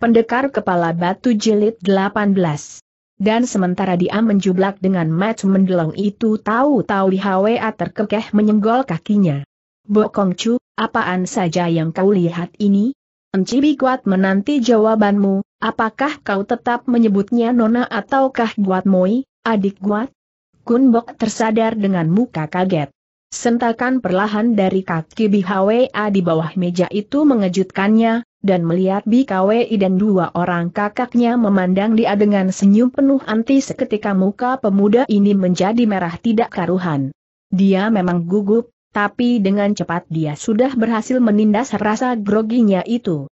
Pendekar Kepala Batu Jilid 18. Dan sementara dia menjublak dengan match mendelong itu tahu-tahu Hwa terkekeh menyenggol kakinya. Bokong Chu, apaan saja yang kau lihat ini? Encibi Guat menanti jawabanmu, apakah kau tetap menyebutnya Nona ataukah Guat Moi, adik Guat? Kun Bok tersadar dengan muka kaget. Sentakan perlahan dari kaki Bihwa di bawah meja itu mengejutkannya, dan melihat BKWI dan dua orang kakaknya memandang dia dengan senyum penuh anti seketika muka pemuda ini menjadi merah tidak karuhan. Dia memang gugup, tapi dengan cepat dia sudah berhasil menindas rasa groginya itu.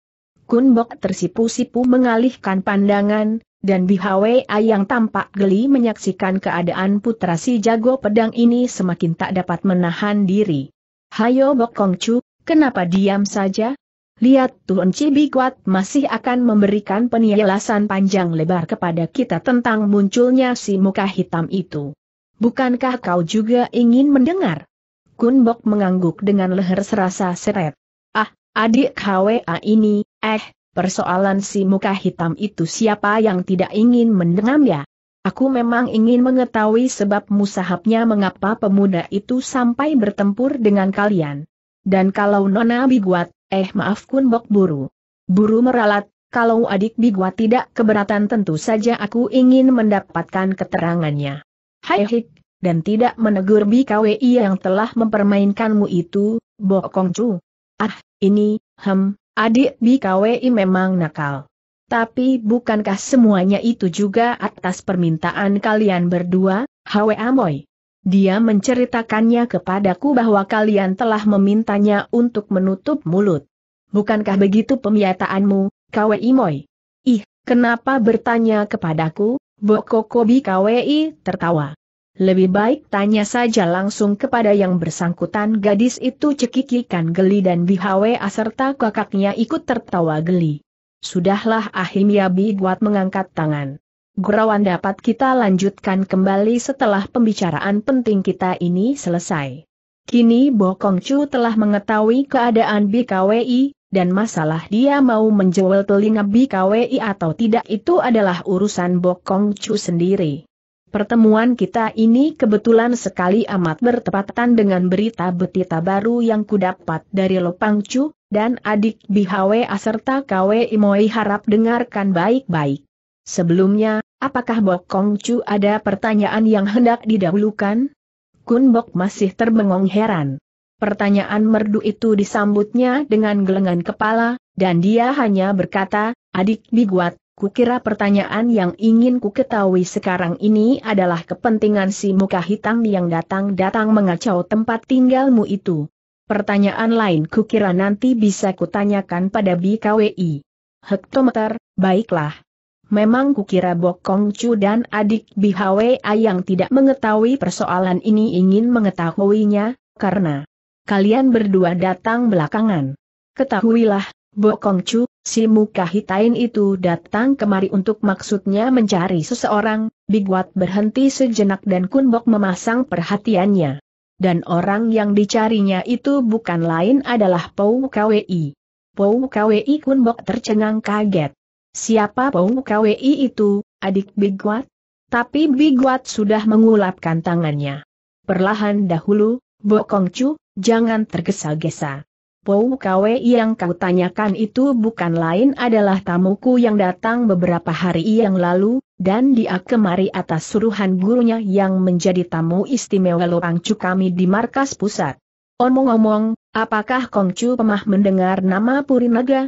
Kunbok tersipu-sipu mengalihkan pandangan, dan BHWA yang tampak geli menyaksikan keadaan putra si jago pedang ini semakin tak dapat menahan diri. Hayo Bok Kongcu, kenapa diam saja? Lihat Tuhan Cibikuat masih akan memberikan penjelasan panjang lebar kepada kita tentang munculnya si muka hitam itu. Bukankah kau juga ingin mendengar? Kunbok mengangguk dengan leher serasa seret. Ah, adik KWA ini, eh, persoalan si muka hitam itu siapa yang tidak ingin mendengarnya? Aku memang ingin mengetahui sebab musahabnya mengapa pemuda itu sampai bertempur dengan kalian. Dan kalau Nona Biguat, Eh maaf kun bok buru. Buru meralat, kalau adik Bigwa tidak keberatan tentu saja aku ingin mendapatkan keterangannya. Hai hik, dan tidak menegur BKWI yang telah mempermainkanmu itu, bokong cu. Ah, ini, hem, adik BKWI memang nakal. Tapi bukankah semuanya itu juga atas permintaan kalian berdua, Hwe Amoy? Dia menceritakannya kepadaku bahwa kalian telah memintanya untuk menutup mulut. Bukankah begitu pemiataanmu, KWI Moy? Ih, kenapa bertanya kepadaku? Bokokobi KWI tertawa. Lebih baik tanya saja langsung kepada yang bersangkutan gadis itu cekikikan geli dan bihawe serta kakaknya ikut tertawa geli. Sudahlah Ahim Biguat mengangkat tangan. Gurawan dapat kita lanjutkan kembali setelah pembicaraan penting kita ini selesai. Kini Bokong Chu telah mengetahui keadaan BKWI, dan masalah dia mau menjual telinga BKWI atau tidak itu adalah urusan Bokong Chu sendiri. Pertemuan kita ini kebetulan sekali amat bertepatan dengan berita betita baru yang kudapat dari Lopang Chu, dan adik BHWA serta KWI Imoi harap dengarkan baik-baik. Sebelumnya, Apakah Bok Kong Chu ada pertanyaan yang hendak didahulukan? Kun Bok masih terbengong heran. Pertanyaan merdu itu disambutnya dengan gelengan kepala, dan dia hanya berkata, adik biguat, kukira pertanyaan yang ingin ku ketahui sekarang ini adalah kepentingan si muka hitam yang datang-datang mengacau tempat tinggalmu itu. Pertanyaan lain kukira nanti bisa kutanyakan pada BKWI. Hektometer, baiklah. Memang kukira Bokong Chu dan adik Bihwe yang tidak mengetahui persoalan ini ingin mengetahuinya, karena kalian berdua datang belakangan. Ketahuilah, Bokong Chu, si muka hitain itu datang kemari untuk maksudnya mencari seseorang, Bigwat berhenti sejenak dan Kunbok memasang perhatiannya. Dan orang yang dicarinya itu bukan lain adalah Pou Kwi. Pou Kwi Kunbok tercengang kaget. Siapa Pong KWI itu, adik Biguat? Tapi Biguat sudah mengulapkan tangannya. Perlahan dahulu, Bokong Chu, jangan tergesa-gesa. Pou KWI yang kau tanyakan itu bukan lain adalah tamuku yang datang beberapa hari yang lalu, dan dia kemari atas suruhan gurunya yang menjadi tamu istimewa Lopang Chu kami di markas pusat. Omong-omong, apakah Kongcu Pemah mendengar nama Purinaga?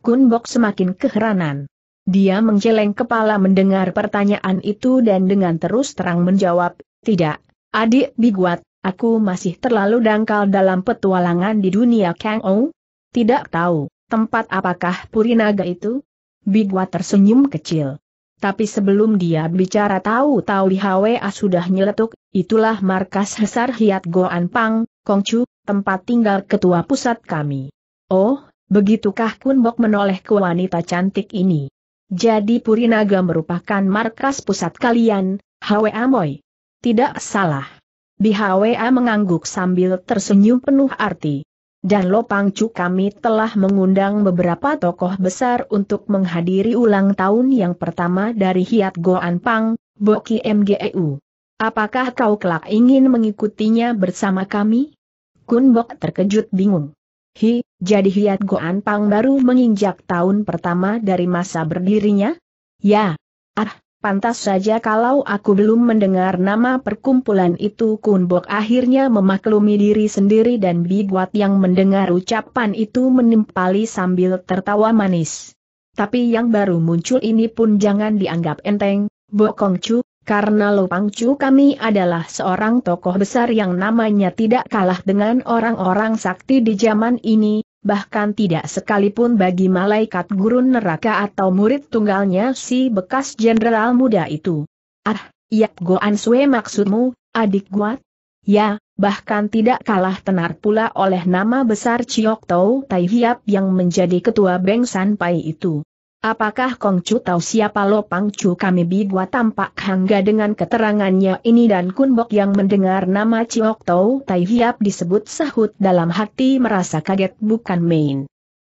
Kun Bok semakin keheranan. Dia menggeleng kepala mendengar pertanyaan itu dan dengan terus terang menjawab, tidak, adik Biguat, aku masih terlalu dangkal dalam petualangan di dunia Kang Ou. Tidak tahu, tempat apakah Purinaga itu? Biguat tersenyum kecil. Tapi sebelum dia bicara tahu-tahu di HWA sudah nyeletuk, itulah markas besar Hiat Goan Pang, Kongcu, tempat tinggal ketua pusat kami. Oh, Begitukah Kunbok menoleh ke wanita cantik ini? Jadi Purinaga merupakan markas pusat kalian, Hwa Amoy. Tidak salah. Bihwa mengangguk sambil tersenyum penuh arti. Dan Lopangcu kami telah mengundang beberapa tokoh besar untuk menghadiri ulang tahun yang pertama dari Hiat Goan Pang, Boki MGEU. Apakah kau kelak ingin mengikutinya bersama kami? Kun Bok terkejut bingung. Hi, jadi Hiat Goan Pang baru menginjak tahun pertama dari masa berdirinya? Ya. Ah, pantas saja kalau aku belum mendengar nama perkumpulan itu Kun Kunbok akhirnya memaklumi diri sendiri dan Biguat yang mendengar ucapan itu menimpali sambil tertawa manis. Tapi yang baru muncul ini pun jangan dianggap enteng, Bokong Chu, karena Lo Pang Chu kami adalah seorang tokoh besar yang namanya tidak kalah dengan orang-orang sakti di zaman ini, bahkan tidak sekalipun bagi malaikat gurun neraka atau murid tunggalnya si bekas jenderal muda itu. Ah, Yap Goan Sue maksudmu, adik guat? Ya, bahkan tidak kalah tenar pula oleh nama besar Chiok Tau Tai Hiap yang menjadi ketua Beng San Pai itu. Apakah Kong Chu tahu siapa Lo Chu kami bidwa tampak hangga dengan keterangannya ini dan Kun Bok yang mendengar nama Chiok Tau Tai Hiap disebut sahut dalam hati merasa kaget bukan main.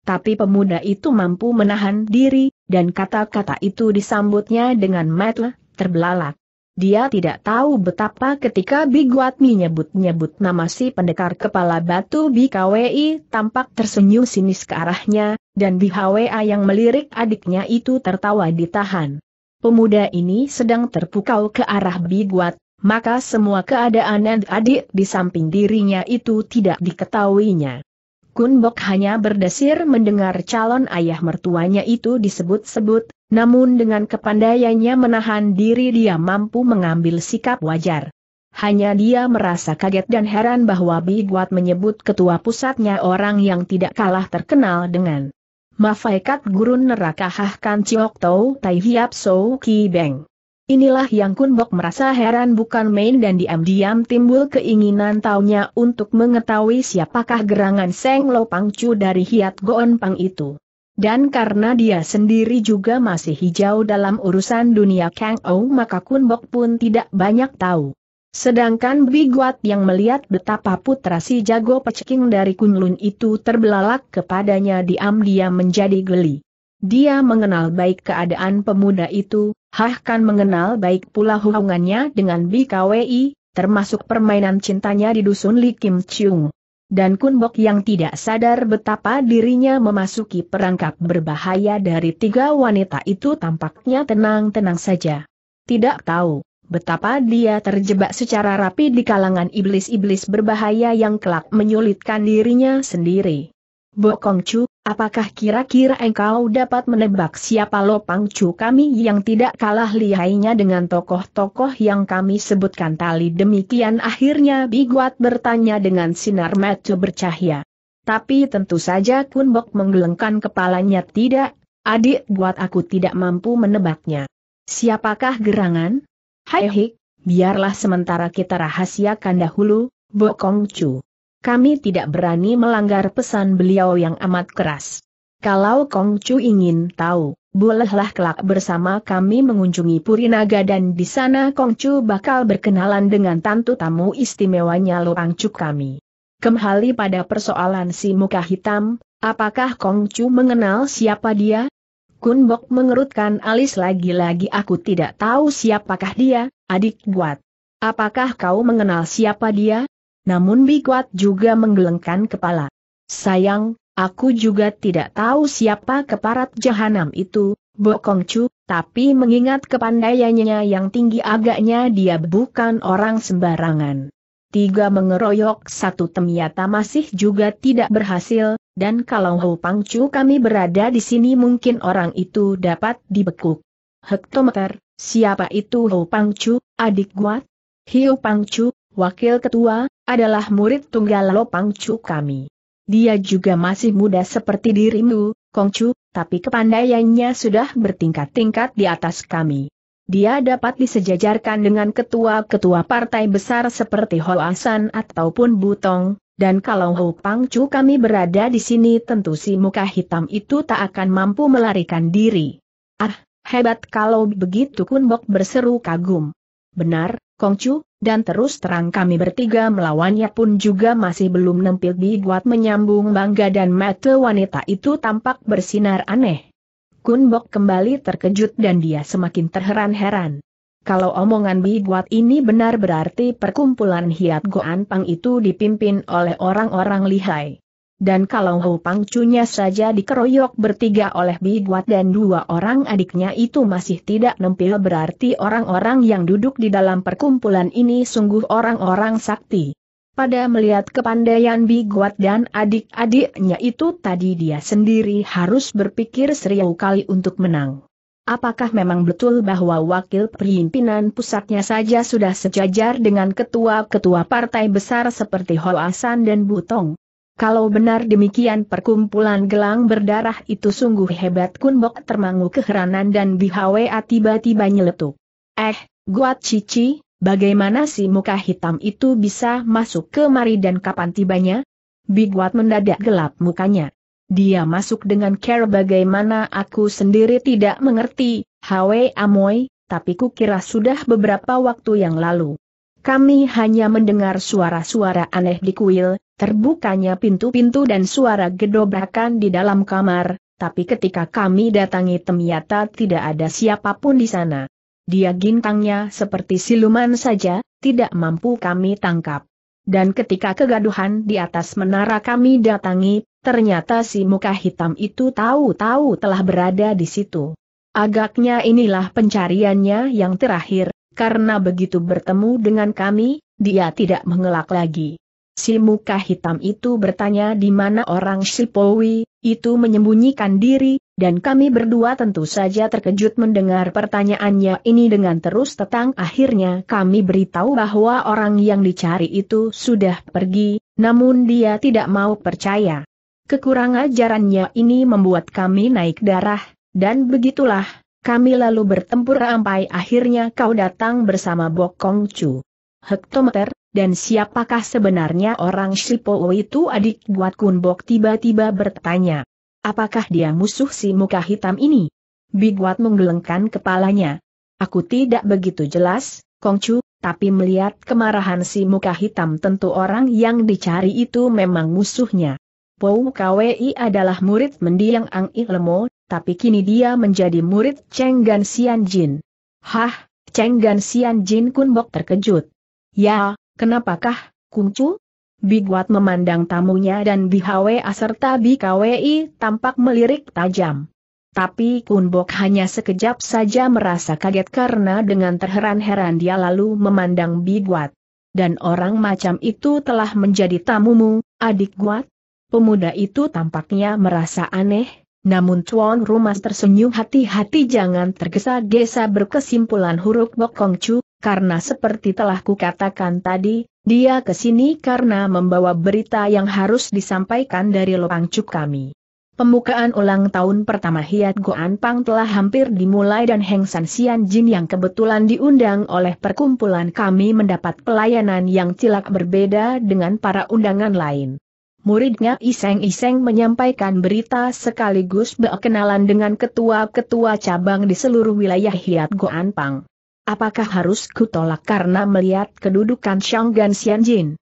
Tapi pemuda itu mampu menahan diri, dan kata-kata itu disambutnya dengan matlah, terbelalak. Dia tidak tahu betapa ketika Biguat menyebut-nyebut nama si pendekar kepala batu BKWI tampak tersenyum sinis ke arahnya, dan BHWA yang melirik adiknya itu tertawa ditahan. Pemuda ini sedang terpukau ke arah Biguat, maka semua keadaan adik di samping dirinya itu tidak diketahuinya. Kun Bok hanya berdesir mendengar calon ayah mertuanya itu disebut-sebut, namun dengan kepandaiannya menahan diri dia mampu mengambil sikap wajar. Hanya dia merasa kaget dan heran bahwa Biguat menyebut ketua pusatnya orang yang tidak kalah terkenal dengan Mafaikat Gurun Neraka Hah Kan Ciok Tau Tai Hiap So Ki Beng. Inilah yang Kunbok merasa heran bukan main dan diam-diam timbul keinginan taunya untuk mengetahui siapakah gerangan Seng Lo Pangcu dari Hiat Goon Pang itu. Dan karena dia sendiri juga masih hijau dalam urusan dunia Kang Ou maka Kunbok pun tidak banyak tahu. Sedangkan Biguat yang melihat betapa putra si jago peceking dari Kunlun itu terbelalak kepadanya diam-diam menjadi geli. Dia mengenal baik keadaan pemuda itu, Hah mengenal baik pula hubungannya dengan BKWI, termasuk permainan cintanya di dusun Li Kim Chung. Dan Kunbok yang tidak sadar betapa dirinya memasuki perangkap berbahaya dari tiga wanita itu tampaknya tenang-tenang saja. Tidak tahu betapa dia terjebak secara rapi di kalangan iblis-iblis berbahaya yang kelak menyulitkan dirinya sendiri. Bokongcu, apakah kira-kira engkau dapat menebak siapa Lopangcu kami yang tidak kalah lihainya dengan tokoh-tokoh yang kami sebutkan tali demikian akhirnya Biguat bertanya dengan sinar mata bercahaya. Tapi tentu saja Kun Bok menggelengkan kepalanya tidak, adik buat aku tidak mampu menebaknya. Siapakah gerangan? Hai hik, biarlah sementara kita rahasiakan dahulu, Bokongcu kami tidak berani melanggar pesan beliau yang amat keras. Kalau Kong Chu ingin tahu, bolehlah kelak bersama kami mengunjungi Purinaga dan di sana Kong Chu bakal berkenalan dengan tantu tamu istimewanya Luang Chu kami. Kembali pada persoalan si muka hitam, apakah Kong Chu mengenal siapa dia? Kun Bok mengerutkan alis lagi-lagi aku tidak tahu siapakah dia, adik buat. Apakah kau mengenal siapa dia? Namun Biguat juga menggelengkan kepala. Sayang, aku juga tidak tahu siapa keparat jahanam itu, Bokong Chu, tapi mengingat kepandaiannya yang tinggi agaknya dia bukan orang sembarangan. Tiga mengeroyok satu temiata masih juga tidak berhasil, dan kalau Ho Pang Chu kami berada di sini mungkin orang itu dapat dibekuk. Hektometer, siapa itu Ho Pang Chu, adik Guat? Hiu Pang Chu, wakil ketua, adalah murid tunggal Lopang Chu kami. Dia juga masih muda seperti dirimu, Kong Chu, tapi kepandaiannya sudah bertingkat-tingkat di atas kami. Dia dapat disejajarkan dengan ketua-ketua partai besar seperti Hoasan ataupun Butong, dan kalau Ho Chu kami berada di sini tentu si muka hitam itu tak akan mampu melarikan diri. Ah, hebat kalau begitu Kunbok berseru kagum. Benar, Kong Chu, dan terus terang kami bertiga melawannya pun juga masih belum nempil Guat menyambung bangga dan mata wanita itu tampak bersinar aneh. Kunbok kembali terkejut dan dia semakin terheran-heran. Kalau omongan Biguat ini benar berarti perkumpulan Hiat Goan Pang itu dipimpin oleh orang-orang lihai. Dan kalau Pang Pangcunya saja dikeroyok bertiga oleh Bi Biguat dan dua orang adiknya itu masih tidak nempil berarti orang-orang yang duduk di dalam perkumpulan ini sungguh orang-orang sakti. Pada melihat kepandaian Bi Biguat dan adik-adiknya itu tadi dia sendiri harus berpikir seribu kali untuk menang. Apakah memang betul bahwa wakil pimpinan pusatnya saja sudah sejajar dengan ketua-ketua partai besar seperti Hoasan dan Butong? Kalau benar demikian perkumpulan gelang berdarah itu sungguh hebat Kunbok termangu keheranan dan Bihwa tiba-tiba nyeletuk. Eh, Guat Cici, bagaimana si muka hitam itu bisa masuk kemari dan kapan tibanya? Biguat mendadak gelap mukanya. Dia masuk dengan care bagaimana aku sendiri tidak mengerti, Hawe Amoy, tapi kukira sudah beberapa waktu yang lalu. Kami hanya mendengar suara-suara aneh di kuil, terbukanya pintu-pintu dan suara gedobrakan di dalam kamar, tapi ketika kami datangi ternyata tidak ada siapapun di sana. Dia gintangnya seperti siluman saja, tidak mampu kami tangkap. Dan ketika kegaduhan di atas menara kami datangi, ternyata si muka hitam itu tahu-tahu telah berada di situ. Agaknya inilah pencariannya yang terakhir, karena begitu bertemu dengan kami, dia tidak mengelak lagi. Si muka hitam itu bertanya di mana orang Sipowi, itu menyembunyikan diri, dan kami berdua tentu saja terkejut mendengar pertanyaannya ini dengan terus tetang akhirnya kami beritahu bahwa orang yang dicari itu sudah pergi, namun dia tidak mau percaya. Kekurang ajarannya ini membuat kami naik darah, dan begitulah, kami lalu bertempur sampai akhirnya kau datang bersama Bokong Chu. Hektometer, dan siapakah sebenarnya orang Shipo itu adik buat Kunbok tiba-tiba bertanya. Apakah dia musuh si muka hitam ini? Biguat menggelengkan kepalanya. Aku tidak begitu jelas, Kongcu, tapi melihat kemarahan si muka hitam tentu orang yang dicari itu memang musuhnya. Pou Kwei adalah murid mendiang Ang Ilmo, tapi kini dia menjadi murid Cheng Gan Xian Jin. Hah, Cheng Gan Xian Jin Kunbok terkejut. Ya, Kenapakah, Kungcu? Biguat memandang tamunya dan Bihawe serta Kwi tampak melirik tajam. Tapi Kunbok hanya sekejap saja merasa kaget karena dengan terheran-heran dia lalu memandang Biguat. Dan orang macam itu telah menjadi tamumu, adik Guat? Pemuda itu tampaknya merasa aneh, namun Tuan rumah tersenyum hati-hati jangan tergesa-gesa berkesimpulan huruf Bokong Chu, karena seperti telah kukatakan tadi, dia kesini karena membawa berita yang harus disampaikan dari cu kami. Pembukaan ulang tahun pertama Hiat Goan Pang telah hampir dimulai dan Heng San Sian Jin yang kebetulan diundang oleh perkumpulan kami mendapat pelayanan yang cilak berbeda dengan para undangan lain muridnya iseng-iseng menyampaikan berita sekaligus berkenalan dengan ketua-ketua cabang di seluruh wilayah Hiat Goanpang. Apakah harus kutolak karena melihat kedudukan Shang Jin?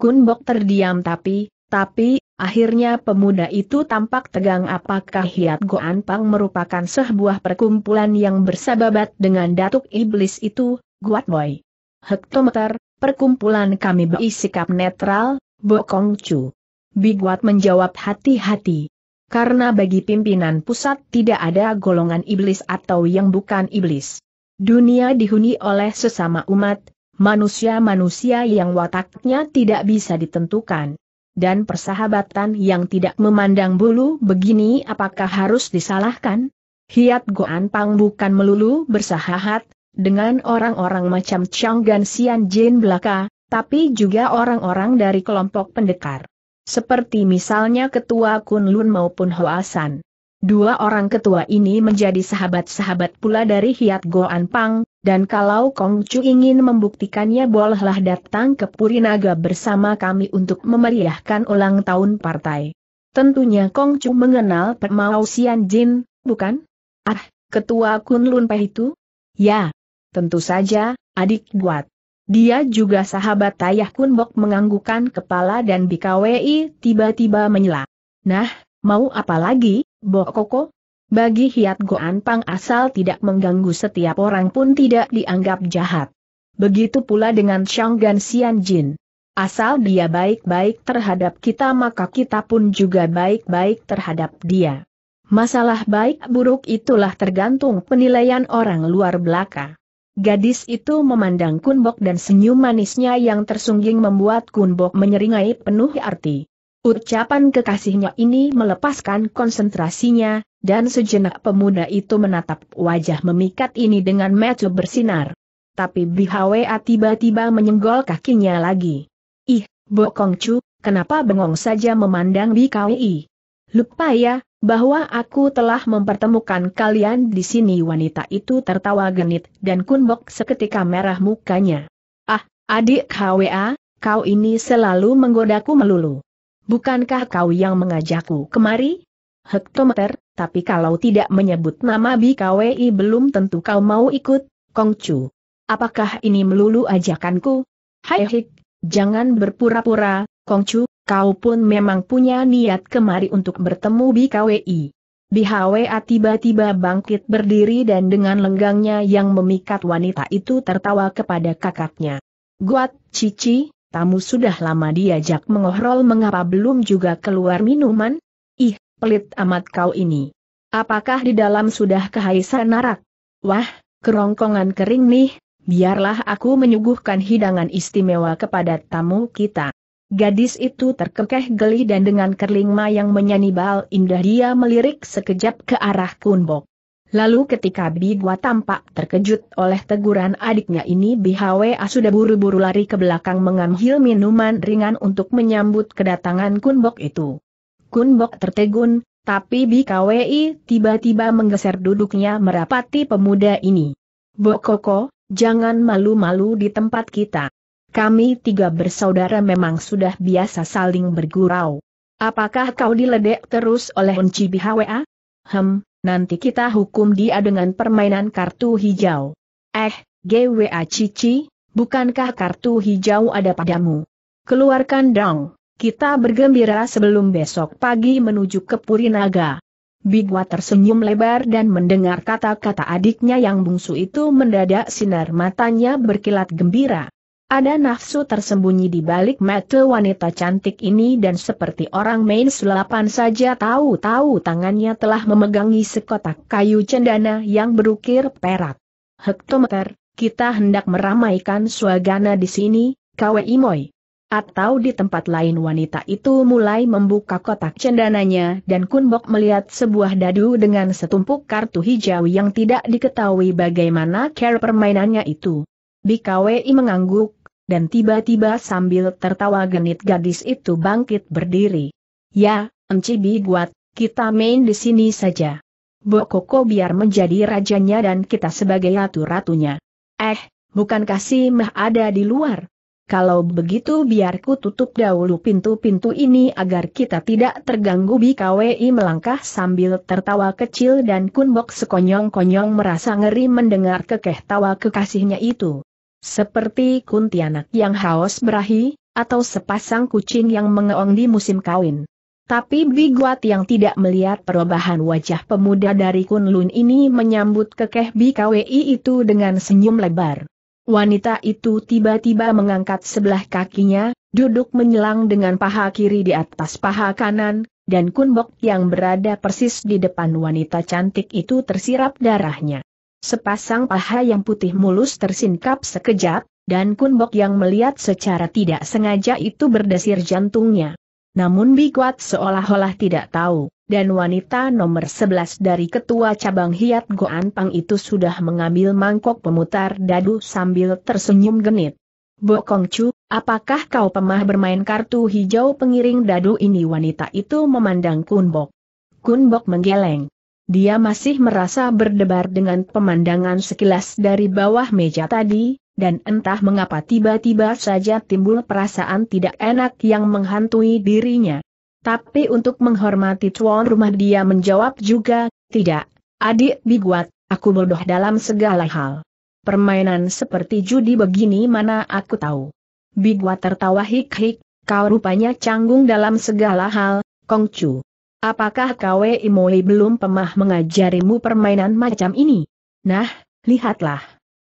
Kun Bok terdiam tapi, tapi, akhirnya pemuda itu tampak tegang apakah Hiat Goanpang merupakan sebuah perkumpulan yang bersababat dengan Datuk Iblis itu, Guat Boy. Hektometer, perkumpulan kami berisikap netral, Bokong Chu. Biguat menjawab hati-hati. Karena bagi pimpinan pusat tidak ada golongan iblis atau yang bukan iblis. Dunia dihuni oleh sesama umat, manusia-manusia yang wataknya tidak bisa ditentukan. Dan persahabatan yang tidak memandang bulu begini apakah harus disalahkan? Hiat Goan Pang bukan melulu bersahabat dengan orang-orang macam Chang Gan Xian Jin belaka, tapi juga orang-orang dari kelompok pendekar seperti misalnya Ketua Kunlun maupun Hoasan. Dua orang ketua ini menjadi sahabat-sahabat pula dari Hiat Goan Pang, dan kalau Kong Chu ingin membuktikannya bolehlah datang ke Purinaga bersama kami untuk memeriahkan ulang tahun partai. Tentunya Kong Chu mengenal Permausian Sian Jin, bukan? Ah, ketua Kunlun Peh itu? Ya, tentu saja, adik buat. Dia juga sahabat Tayah Kunbok menganggukan kepala dan BKWI tiba-tiba menyela. Nah, mau apa lagi, Bok Koko? Bagi Hiat Goan Pang asal tidak mengganggu setiap orang pun tidak dianggap jahat. Begitu pula dengan Shanggan Xian Jin. Asal dia baik-baik terhadap kita maka kita pun juga baik-baik terhadap dia. Masalah baik buruk itulah tergantung penilaian orang luar belaka. Gadis itu memandang Kunbok dan senyum manisnya yang tersungging membuat Kunbok menyeringai penuh arti. Ucapan kekasihnya ini melepaskan konsentrasinya, dan sejenak pemuda itu menatap wajah memikat ini dengan mata bersinar. Tapi Bihawa tiba-tiba menyenggol kakinya lagi. Ih, Bokongcu, kenapa bengong saja memandang Bikawi? Lupa ya, bahwa aku telah mempertemukan kalian di sini wanita itu tertawa genit dan Kunbok seketika merah mukanya. Ah, adik HWA, kau ini selalu menggodaku melulu. Bukankah kau yang mengajakku kemari? Hektometer, tapi kalau tidak menyebut nama BKWI belum tentu kau mau ikut, Kongcu. Apakah ini melulu ajakanku? Hai hik, jangan berpura-pura, Kongcu, kau pun memang punya niat kemari untuk bertemu BKWI. BHWA tiba-tiba bangkit berdiri dan dengan lenggangnya yang memikat wanita itu tertawa kepada kakaknya. Guat, Cici, tamu sudah lama diajak mengohrol mengapa belum juga keluar minuman? Ih, pelit amat kau ini. Apakah di dalam sudah kehaisan narak? Wah, kerongkongan kering nih, biarlah aku menyuguhkan hidangan istimewa kepada tamu kita. Gadis itu terkekeh geli dan dengan kerlingma yang menyanyi bal indah dia melirik sekejap ke arah Kunbok. Lalu ketika Bigwa tampak terkejut oleh teguran adiknya ini BHWA sudah buru-buru lari ke belakang mengambil minuman ringan untuk menyambut kedatangan Kunbok itu. Kunbok tertegun, tapi BKWI tiba-tiba menggeser duduknya merapati pemuda ini. Bokoko, jangan malu-malu di tempat kita. Kami tiga bersaudara memang sudah biasa saling bergurau. Apakah kau diledek terus oleh Unci Bihwa? Hem, nanti kita hukum dia dengan permainan kartu hijau. Eh, GWA Cici, bukankah kartu hijau ada padamu? Keluarkan dong, kita bergembira sebelum besok pagi menuju ke Purinaga. Bigwa tersenyum lebar dan mendengar kata-kata adiknya yang bungsu itu mendadak sinar matanya berkilat gembira. Ada nafsu tersembunyi di balik mata wanita cantik ini dan seperti orang main sulapan saja tahu-tahu tangannya telah memegangi sekotak kayu cendana yang berukir perak. Hektometer, kita hendak meramaikan suagana di sini, Kawe Imoy. Atau di tempat lain wanita itu mulai membuka kotak cendananya dan Kunbok melihat sebuah dadu dengan setumpuk kartu hijau yang tidak diketahui bagaimana cara permainannya itu. Bikawi mengangguk, dan tiba-tiba sambil tertawa genit gadis itu bangkit berdiri. Ya, Encibi Guat, kita main di sini saja. Bokoko biar menjadi rajanya dan kita sebagai ratu-ratunya. Eh, bukan kasih mah ada di luar? Kalau begitu biarku tutup dahulu pintu-pintu ini agar kita tidak terganggu BKWI melangkah sambil tertawa kecil dan Kunbok sekonyong-konyong merasa ngeri mendengar kekeh tawa kekasihnya itu. Seperti kuntianak yang haus berahi, atau sepasang kucing yang mengeong di musim kawin. Tapi Biguat yang tidak melihat perubahan wajah pemuda dari Kunlun ini menyambut kekeh BKWI itu dengan senyum lebar. Wanita itu tiba-tiba mengangkat sebelah kakinya, duduk menyelang dengan paha kiri di atas paha kanan, dan kunbok yang berada persis di depan wanita cantik itu tersirap darahnya. Sepasang paha yang putih mulus tersingkap sekejap, dan Kunbok yang melihat secara tidak sengaja itu berdesir jantungnya. Namun Bikwat seolah-olah tidak tahu, dan wanita nomor 11 dari ketua cabang Hiat Goan Pang itu sudah mengambil mangkok pemutar dadu sambil tersenyum genit. Bokong Chu, apakah kau pemah bermain kartu hijau pengiring dadu ini wanita itu memandang Kunbok. Kunbok menggeleng. Dia masih merasa berdebar dengan pemandangan sekilas dari bawah meja tadi, dan entah mengapa tiba-tiba saja timbul perasaan tidak enak yang menghantui dirinya. Tapi untuk menghormati tuan rumah dia menjawab juga, tidak, adik biguat, aku bodoh dalam segala hal. Permainan seperti judi begini mana aku tahu. Biguat tertawa hik-hik, kau rupanya canggung dalam segala hal, Kongcu. Apakah Kwe Imoli belum pemah mengajarimu permainan macam ini? Nah, lihatlah.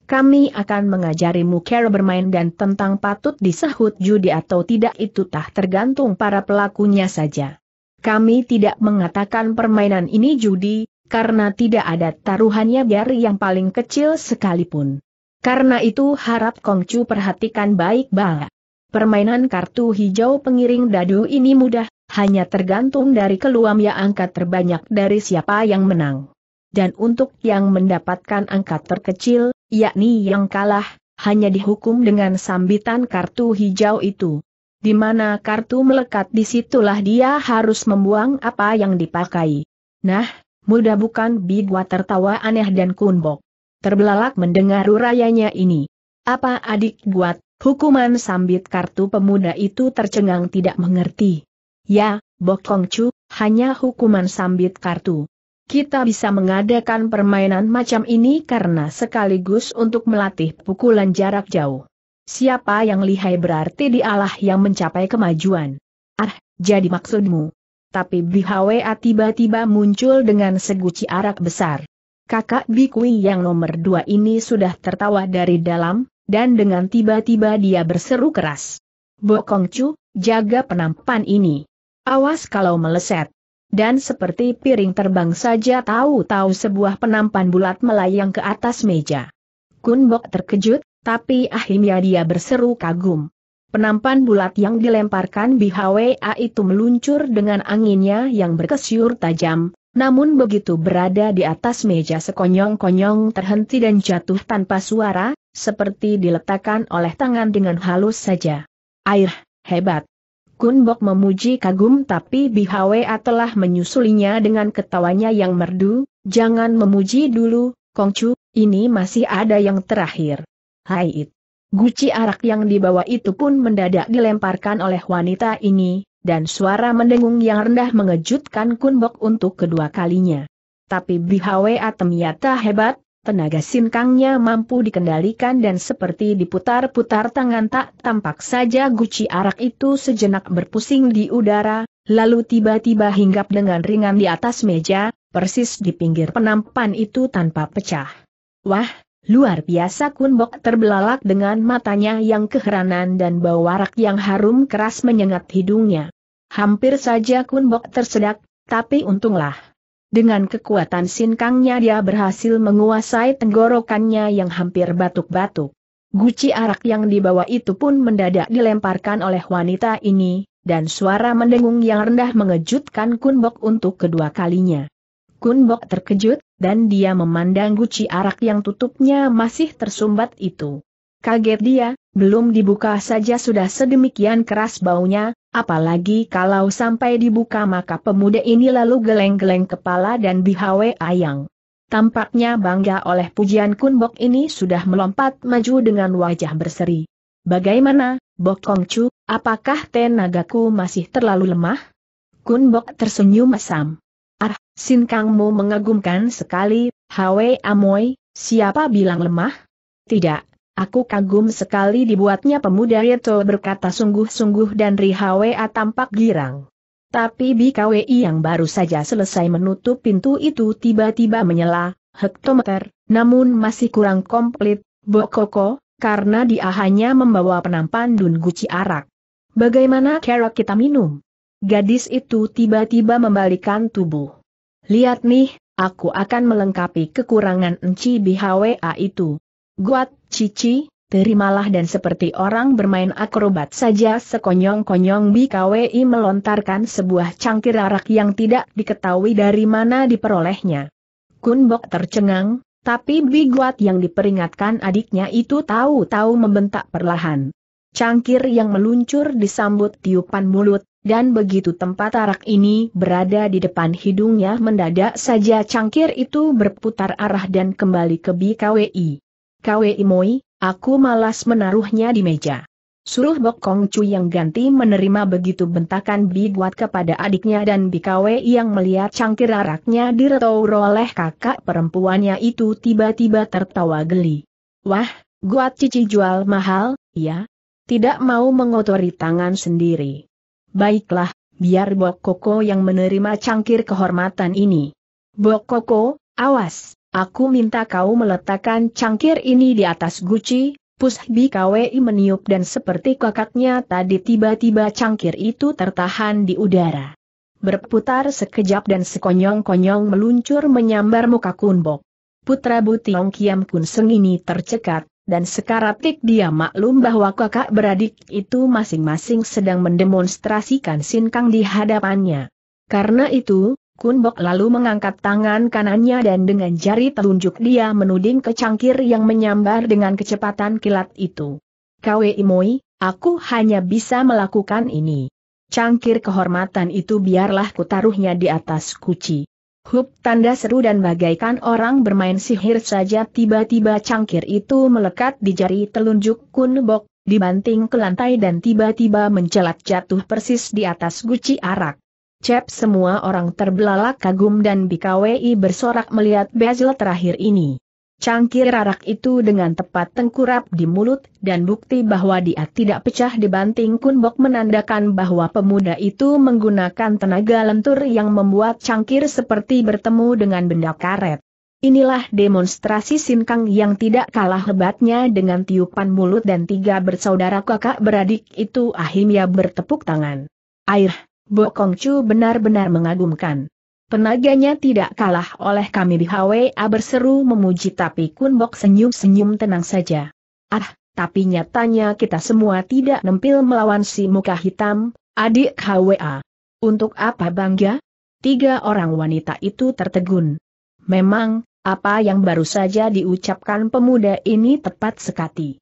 Kami akan mengajarimu cara bermain dan tentang patut disahut judi atau tidak itu tak tergantung para pelakunya saja. Kami tidak mengatakan permainan ini judi, karena tidak ada taruhannya biar yang paling kecil sekalipun. Karena itu harap Kongcu perhatikan baik-baik. Permainan kartu hijau pengiring dadu ini mudah, hanya tergantung dari keluam yang angka terbanyak dari siapa yang menang. Dan untuk yang mendapatkan angka terkecil, yakni yang kalah, hanya dihukum dengan sambitan kartu hijau itu. Di mana kartu melekat disitulah dia harus membuang apa yang dipakai. Nah, mudah bukan Bigwa tertawa aneh dan kunbok. Terbelalak mendengar urayanya ini. Apa adik buat, hukuman sambit kartu pemuda itu tercengang tidak mengerti. Ya, Bokong Chu, hanya hukuman sambit kartu. Kita bisa mengadakan permainan macam ini karena sekaligus untuk melatih pukulan jarak jauh. Siapa yang lihai berarti dialah yang mencapai kemajuan. Ah, jadi maksudmu. Tapi Bihwa tiba-tiba muncul dengan seguci arak besar. Kakak Bikui yang nomor dua ini sudah tertawa dari dalam, dan dengan tiba-tiba dia berseru keras. Bokong Chu, jaga penampan ini. Awas kalau meleset. Dan seperti piring terbang saja tahu-tahu sebuah penampan bulat melayang ke atas meja. Kunbok terkejut, tapi akhirnya dia berseru kagum. Penampan bulat yang dilemparkan BHWA itu meluncur dengan anginnya yang berkesyur tajam, namun begitu berada di atas meja sekonyong-konyong terhenti dan jatuh tanpa suara, seperti diletakkan oleh tangan dengan halus saja. Air, hebat. Kunbok memuji kagum tapi Bihawe telah menyusulinya dengan ketawanya yang merdu, jangan memuji dulu, Kongcu, ini masih ada yang terakhir. Hai it. Guci arak yang dibawa itu pun mendadak dilemparkan oleh wanita ini, dan suara mendengung yang rendah mengejutkan Kunbok untuk kedua kalinya. Tapi Bihawe Atemiata hebat, tenaga sinkangnya mampu dikendalikan dan seperti diputar-putar tangan tak tampak saja guci arak itu sejenak berpusing di udara, lalu tiba-tiba hinggap dengan ringan di atas meja, persis di pinggir penampan itu tanpa pecah. Wah, luar biasa Kunbok terbelalak dengan matanya yang keheranan dan bau arak yang harum keras menyengat hidungnya. Hampir saja Kunbok tersedak, tapi untunglah. Dengan kekuatan sinkangnya dia berhasil menguasai tenggorokannya yang hampir batuk-batuk. Guci arak yang dibawa itu pun mendadak dilemparkan oleh wanita ini, dan suara mendengung yang rendah mengejutkan Kunbok untuk kedua kalinya. Kunbok terkejut, dan dia memandang guci arak yang tutupnya masih tersumbat itu. Kaget dia, belum dibuka saja sudah sedemikian keras baunya, apalagi kalau sampai dibuka maka pemuda ini lalu geleng-geleng kepala dan bihawe ayang. Tampaknya bangga oleh pujian Kunbok ini sudah melompat maju dengan wajah berseri. Bagaimana, Bok Kongcu, apakah tenagaku masih terlalu lemah? Kunbok tersenyum asam. Ah, sinkangmu mengagumkan sekali, Hwe Amoy, siapa bilang lemah? Tidak, Aku kagum sekali dibuatnya pemuda itu berkata sungguh-sungguh dan Rihawea tampak girang. Tapi BKWI yang baru saja selesai menutup pintu itu tiba-tiba menyela, hektometer, namun masih kurang komplit, Bokoko, karena dia hanya membawa penampan Dun Guci Arak. Bagaimana cara kita minum? Gadis itu tiba-tiba membalikan tubuh. Lihat nih, aku akan melengkapi kekurangan Enci BHWA itu. Guat, Cici, terimalah dan seperti orang bermain akrobat saja sekonyong-konyong BKWI melontarkan sebuah cangkir arak yang tidak diketahui dari mana diperolehnya. Kunbok tercengang, tapi Biguat yang diperingatkan adiknya itu tahu-tahu membentak perlahan. Cangkir yang meluncur disambut tiupan mulut, dan begitu tempat arak ini berada di depan hidungnya mendadak saja cangkir itu berputar arah dan kembali ke BKWI. Kwe Imoi, aku malas menaruhnya di meja. Suruh Bok Kong Chu yang ganti menerima begitu bentakan Bi Guat kepada adiknya dan Bi Kwe yang melihat cangkir araknya diretor oleh kakak perempuannya itu tiba-tiba tertawa geli. Wah, Guat Cici jual mahal, ya? Tidak mau mengotori tangan sendiri. Baiklah, biar Bok Koko yang menerima cangkir kehormatan ini. Bok Koko, awas! Aku minta kau meletakkan cangkir ini di atas guci, pushbi KWI meniup dan seperti kakaknya tadi tiba-tiba cangkir itu tertahan di udara. Berputar sekejap dan sekonyong-konyong meluncur menyambar muka Kunbok. Putra Butiong Kiam Kun Seng ini tercekat, dan sekaratik dia maklum bahwa kakak beradik itu masing-masing sedang mendemonstrasikan sinkang di hadapannya. Karena itu, Kun Bok lalu mengangkat tangan kanannya dan dengan jari telunjuk dia menuding ke cangkir yang menyambar dengan kecepatan kilat itu. Kwe Imoi, aku hanya bisa melakukan ini. Cangkir kehormatan itu biarlah kutaruhnya di atas kuci. Hup tanda seru dan bagaikan orang bermain sihir saja tiba-tiba cangkir itu melekat di jari telunjuk Kun Bok, dibanting ke lantai dan tiba-tiba mencelat jatuh persis di atas guci arak. Cep semua orang terbelalak kagum dan BKWI bersorak melihat bezel terakhir ini. Cangkir rarak itu dengan tepat tengkurap di mulut dan bukti bahwa dia tidak pecah dibanting kunbok menandakan bahwa pemuda itu menggunakan tenaga lentur yang membuat cangkir seperti bertemu dengan benda karet. Inilah demonstrasi sinkang yang tidak kalah hebatnya dengan tiupan mulut dan tiga bersaudara kakak beradik itu Ahimya bertepuk tangan. Air, Bokong Chu benar-benar mengagumkan. Tenaganya tidak kalah oleh kami di HWA berseru memuji tapi Kun Bok senyum-senyum tenang saja. Ah, tapi nyatanya kita semua tidak nempil melawan si muka hitam, adik HWA. Untuk apa bangga? Tiga orang wanita itu tertegun. Memang, apa yang baru saja diucapkan pemuda ini tepat sekali.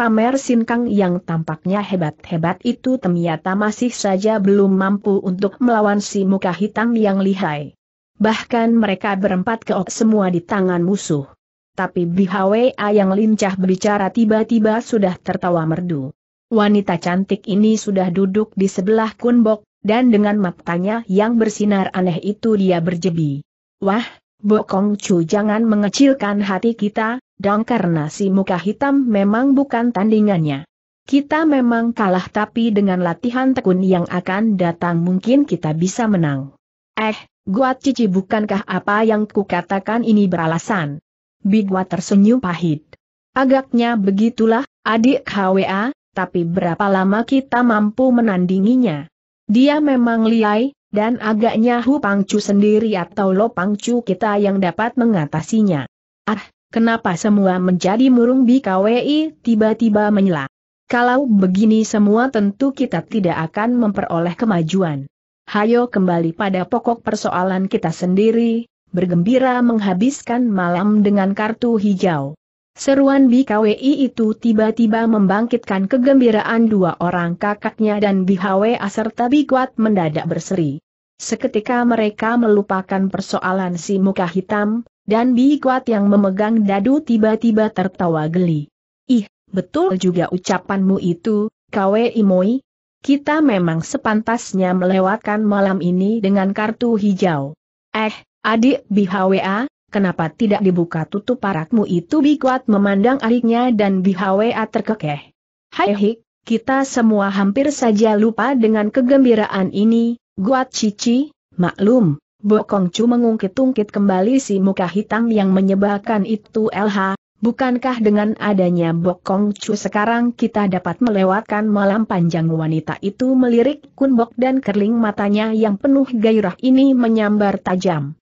Pamer Sinkang yang tampaknya hebat-hebat itu ternyata masih saja belum mampu untuk melawan si muka hitam yang lihai. Bahkan mereka berempat keok semua di tangan musuh. Tapi Bihwa yang lincah berbicara tiba-tiba sudah tertawa merdu. Wanita cantik ini sudah duduk di sebelah Kunbok, dan dengan matanya yang bersinar aneh itu dia berjebi. Wah, Bokong Chu jangan mengecilkan hati kita, dang karena si muka hitam memang bukan tandingannya. Kita memang kalah tapi dengan latihan tekun yang akan datang mungkin kita bisa menang. Eh, Guat Cici bukankah apa yang kukatakan ini beralasan? Bigwa tersenyum pahit. Agaknya begitulah, adik HWA, tapi berapa lama kita mampu menandinginya? Dia memang liai, dan agaknya Hu Pangcu sendiri atau Lo Pangcu kita yang dapat mengatasinya. Ah, Kenapa semua menjadi murung BKWI tiba-tiba menyela? Kalau begini semua tentu kita tidak akan memperoleh kemajuan. Hayo kembali pada pokok persoalan kita sendiri, bergembira menghabiskan malam dengan kartu hijau. Seruan BKWI itu tiba-tiba membangkitkan kegembiraan dua orang kakaknya dan BHW serta Bikwat mendadak berseri. Seketika mereka melupakan persoalan si muka hitam, dan Bi Kuat yang memegang dadu tiba-tiba tertawa geli. Ih, betul juga ucapanmu itu, Kwe Imoi. Kita memang sepantasnya melewatkan malam ini dengan kartu hijau. Eh, adik Bi Hwa, kenapa tidak dibuka tutup parakmu itu Bi Kuat memandang adiknya dan Bi Hwa terkekeh. Hai hik, kita semua hampir saja lupa dengan kegembiraan ini, Guat Cici, maklum, Bokong Chu mengungkit-ungkit kembali si muka hitam yang menyebalkan itu LH, bukankah dengan adanya Bokong Chu sekarang kita dapat melewatkan malam panjang wanita itu melirik Kunbok dan kerling matanya yang penuh gairah ini menyambar tajam.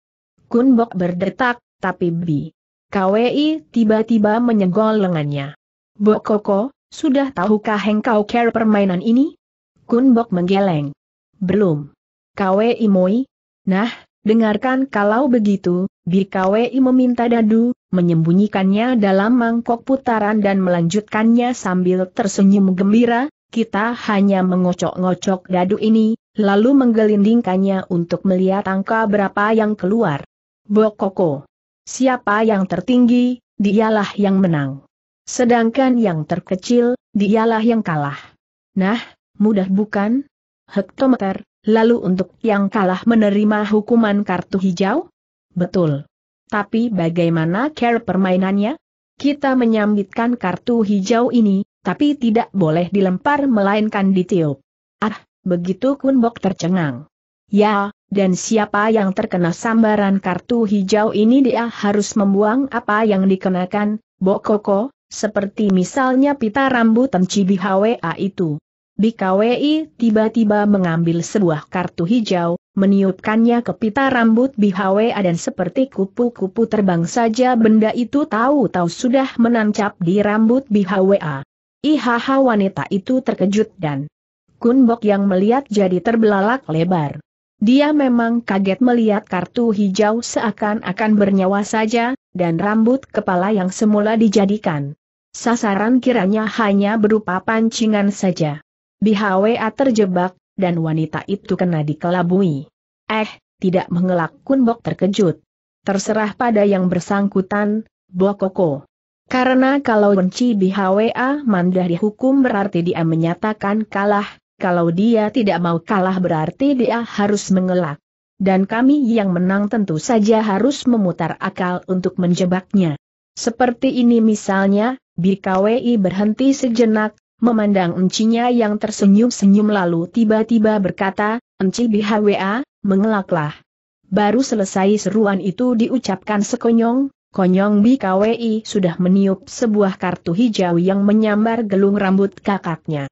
Kunbok berdetak, tapi Bi. KWI tiba-tiba menyegol lengannya. Bokoko, sudah tahukah engkau care permainan ini? Kunbok menggeleng. Belum. KWI Moi? Nah, Dengarkan kalau begitu, BKWI meminta dadu, menyembunyikannya dalam mangkok putaran dan melanjutkannya sambil tersenyum gembira, kita hanya mengocok-ngocok dadu ini, lalu menggelindingkannya untuk melihat angka berapa yang keluar. Bokoko. Siapa yang tertinggi, dialah yang menang. Sedangkan yang terkecil, dialah yang kalah. Nah, mudah bukan? Hektometer, Lalu untuk yang kalah menerima hukuman kartu hijau? Betul. Tapi bagaimana care permainannya? Kita menyambitkan kartu hijau ini, tapi tidak boleh dilempar melainkan ditiup. Ah, begitu Kunbok tercengang. Ya, dan siapa yang terkena sambaran kartu hijau ini dia harus membuang apa yang dikenakan, Bok Koko, seperti misalnya pita rambut dan Cibi HWA itu. BKWI tiba-tiba mengambil sebuah kartu hijau, meniupkannya ke pita rambut BHWA dan seperti kupu-kupu terbang saja benda itu tahu-tahu sudah menancap di rambut BHWA. Ihaha wanita itu terkejut dan Kunbok yang melihat jadi terbelalak lebar. Dia memang kaget melihat kartu hijau seakan-akan bernyawa saja, dan rambut kepala yang semula dijadikan. Sasaran kiranya hanya berupa pancingan saja. BHWA terjebak, dan wanita itu kena dikelabui. Eh, tidak mengelak Kunbok terkejut. Terserah pada yang bersangkutan, Bokoko. Karena kalau benci BHWA mandah dihukum berarti dia menyatakan kalah, kalau dia tidak mau kalah berarti dia harus mengelak. Dan kami yang menang tentu saja harus memutar akal untuk menjebaknya. Seperti ini misalnya, BKWI berhenti sejenak, memandang encinya yang tersenyum-senyum lalu tiba-tiba berkata, Enci BHWA, mengelaklah. Baru selesai seruan itu diucapkan sekonyong, konyong BKWI sudah meniup sebuah kartu hijau yang menyambar gelung rambut kakaknya.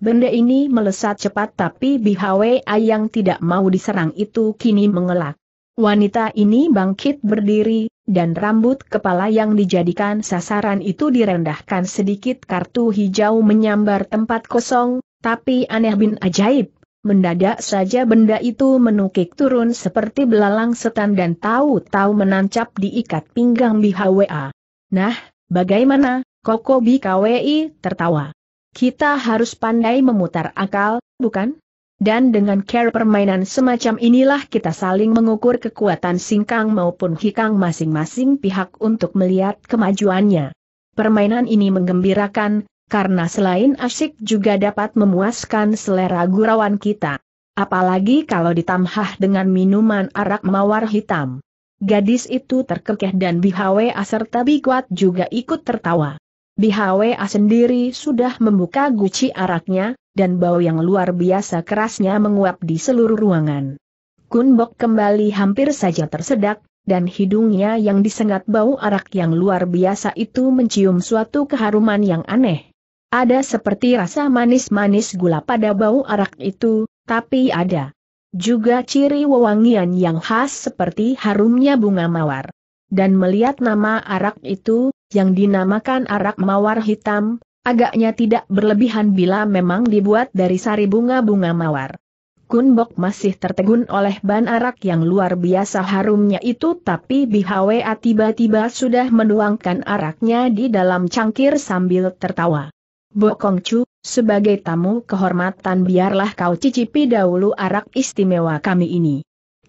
Benda ini melesat cepat tapi BHWA yang tidak mau diserang itu kini mengelak. Wanita ini bangkit berdiri, dan rambut kepala yang dijadikan sasaran itu direndahkan sedikit kartu hijau menyambar tempat kosong, tapi aneh bin ajaib. Mendadak saja benda itu menukik turun seperti belalang setan dan tahu-tahu menancap di ikat pinggang BHWA. Nah, bagaimana, Koko BKWI tertawa. Kita harus pandai memutar akal, bukan? Dan dengan care permainan semacam inilah kita saling mengukur kekuatan singkang maupun hikang masing-masing pihak untuk melihat kemajuannya. Permainan ini menggembirakan, karena selain asyik juga dapat memuaskan selera gurauan kita. Apalagi kalau ditambah dengan minuman arak mawar hitam. Gadis itu terkekeh dan Bihawe serta Biguat juga ikut tertawa. Bihawe sendiri sudah membuka guci araknya, dan bau yang luar biasa kerasnya menguap di seluruh ruangan. Kunbok kembali hampir saja tersedak, dan hidungnya yang disengat bau arak yang luar biasa itu mencium suatu keharuman yang aneh. Ada seperti rasa manis-manis gula pada bau arak itu, tapi ada juga ciri wewangian yang khas seperti harumnya bunga mawar. Dan melihat nama arak itu, yang dinamakan arak mawar hitam, Agaknya tidak berlebihan bila memang dibuat dari sari bunga-bunga mawar. Kunbok masih tertegun oleh ban arak yang luar biasa harumnya itu tapi Bihwa tiba-tiba sudah menuangkan araknya di dalam cangkir sambil tertawa. Bokong Chu, sebagai tamu kehormatan biarlah kau cicipi dahulu arak istimewa kami ini.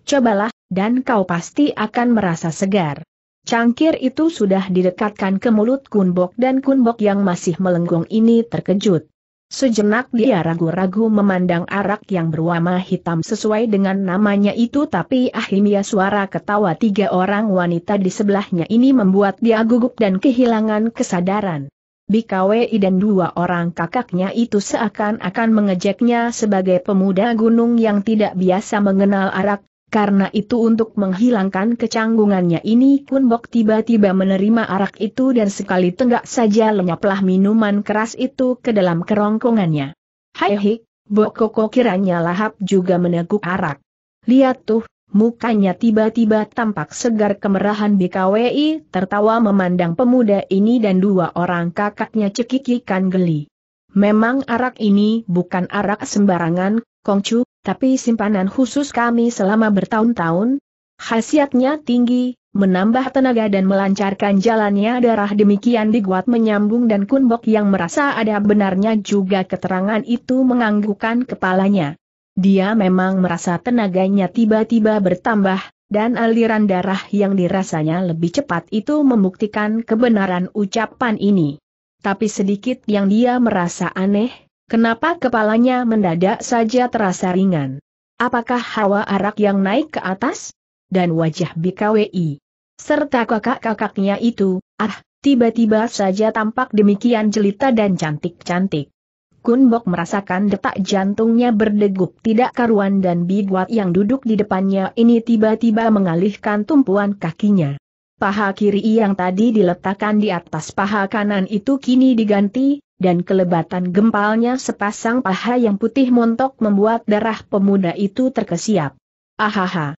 Cobalah, dan kau pasti akan merasa segar. Cangkir itu sudah didekatkan ke mulut Kunbok dan Kunbok yang masih melengkung ini terkejut. Sejenak dia ragu-ragu memandang arak yang berwarna hitam sesuai dengan namanya itu tapi akhirnya suara ketawa tiga orang wanita di sebelahnya ini membuat dia gugup dan kehilangan kesadaran. Bikawe dan dua orang kakaknya itu seakan-akan mengejeknya sebagai pemuda gunung yang tidak biasa mengenal arak, karena itu untuk menghilangkan kecanggungannya ini Kun Bok tiba-tiba menerima arak itu dan sekali tenggak saja lenyaplah minuman keras itu ke dalam kerongkongannya. Hai hik, Bok Koko kiranya lahap juga meneguk arak. Lihat tuh, mukanya tiba-tiba tampak segar kemerahan BKWI tertawa memandang pemuda ini dan dua orang kakaknya cekikikan geli. Memang arak ini bukan arak sembarangan, Kongcu, tapi simpanan khusus kami selama bertahun-tahun, khasiatnya tinggi, menambah tenaga dan melancarkan jalannya darah demikian diguat menyambung dan Kunbok yang merasa ada benarnya juga keterangan itu menganggukkan kepalanya. Dia memang merasa tenaganya tiba-tiba bertambah, dan aliran darah yang dirasanya lebih cepat itu membuktikan kebenaran ucapan ini. Tapi sedikit yang dia merasa aneh, Kenapa kepalanya mendadak saja terasa ringan? Apakah hawa arak yang naik ke atas? Dan wajah BKWI. Serta kakak-kakaknya itu, ah, tiba-tiba saja tampak demikian jelita dan cantik-cantik. Kunbok merasakan detak jantungnya berdegup tidak karuan dan Biguat yang duduk di depannya ini tiba-tiba mengalihkan tumpuan kakinya. Paha kiri yang tadi diletakkan di atas paha kanan itu kini diganti, dan kelebatan gempalnya sepasang paha yang putih montok membuat darah pemuda itu terkesiap. Ahaha.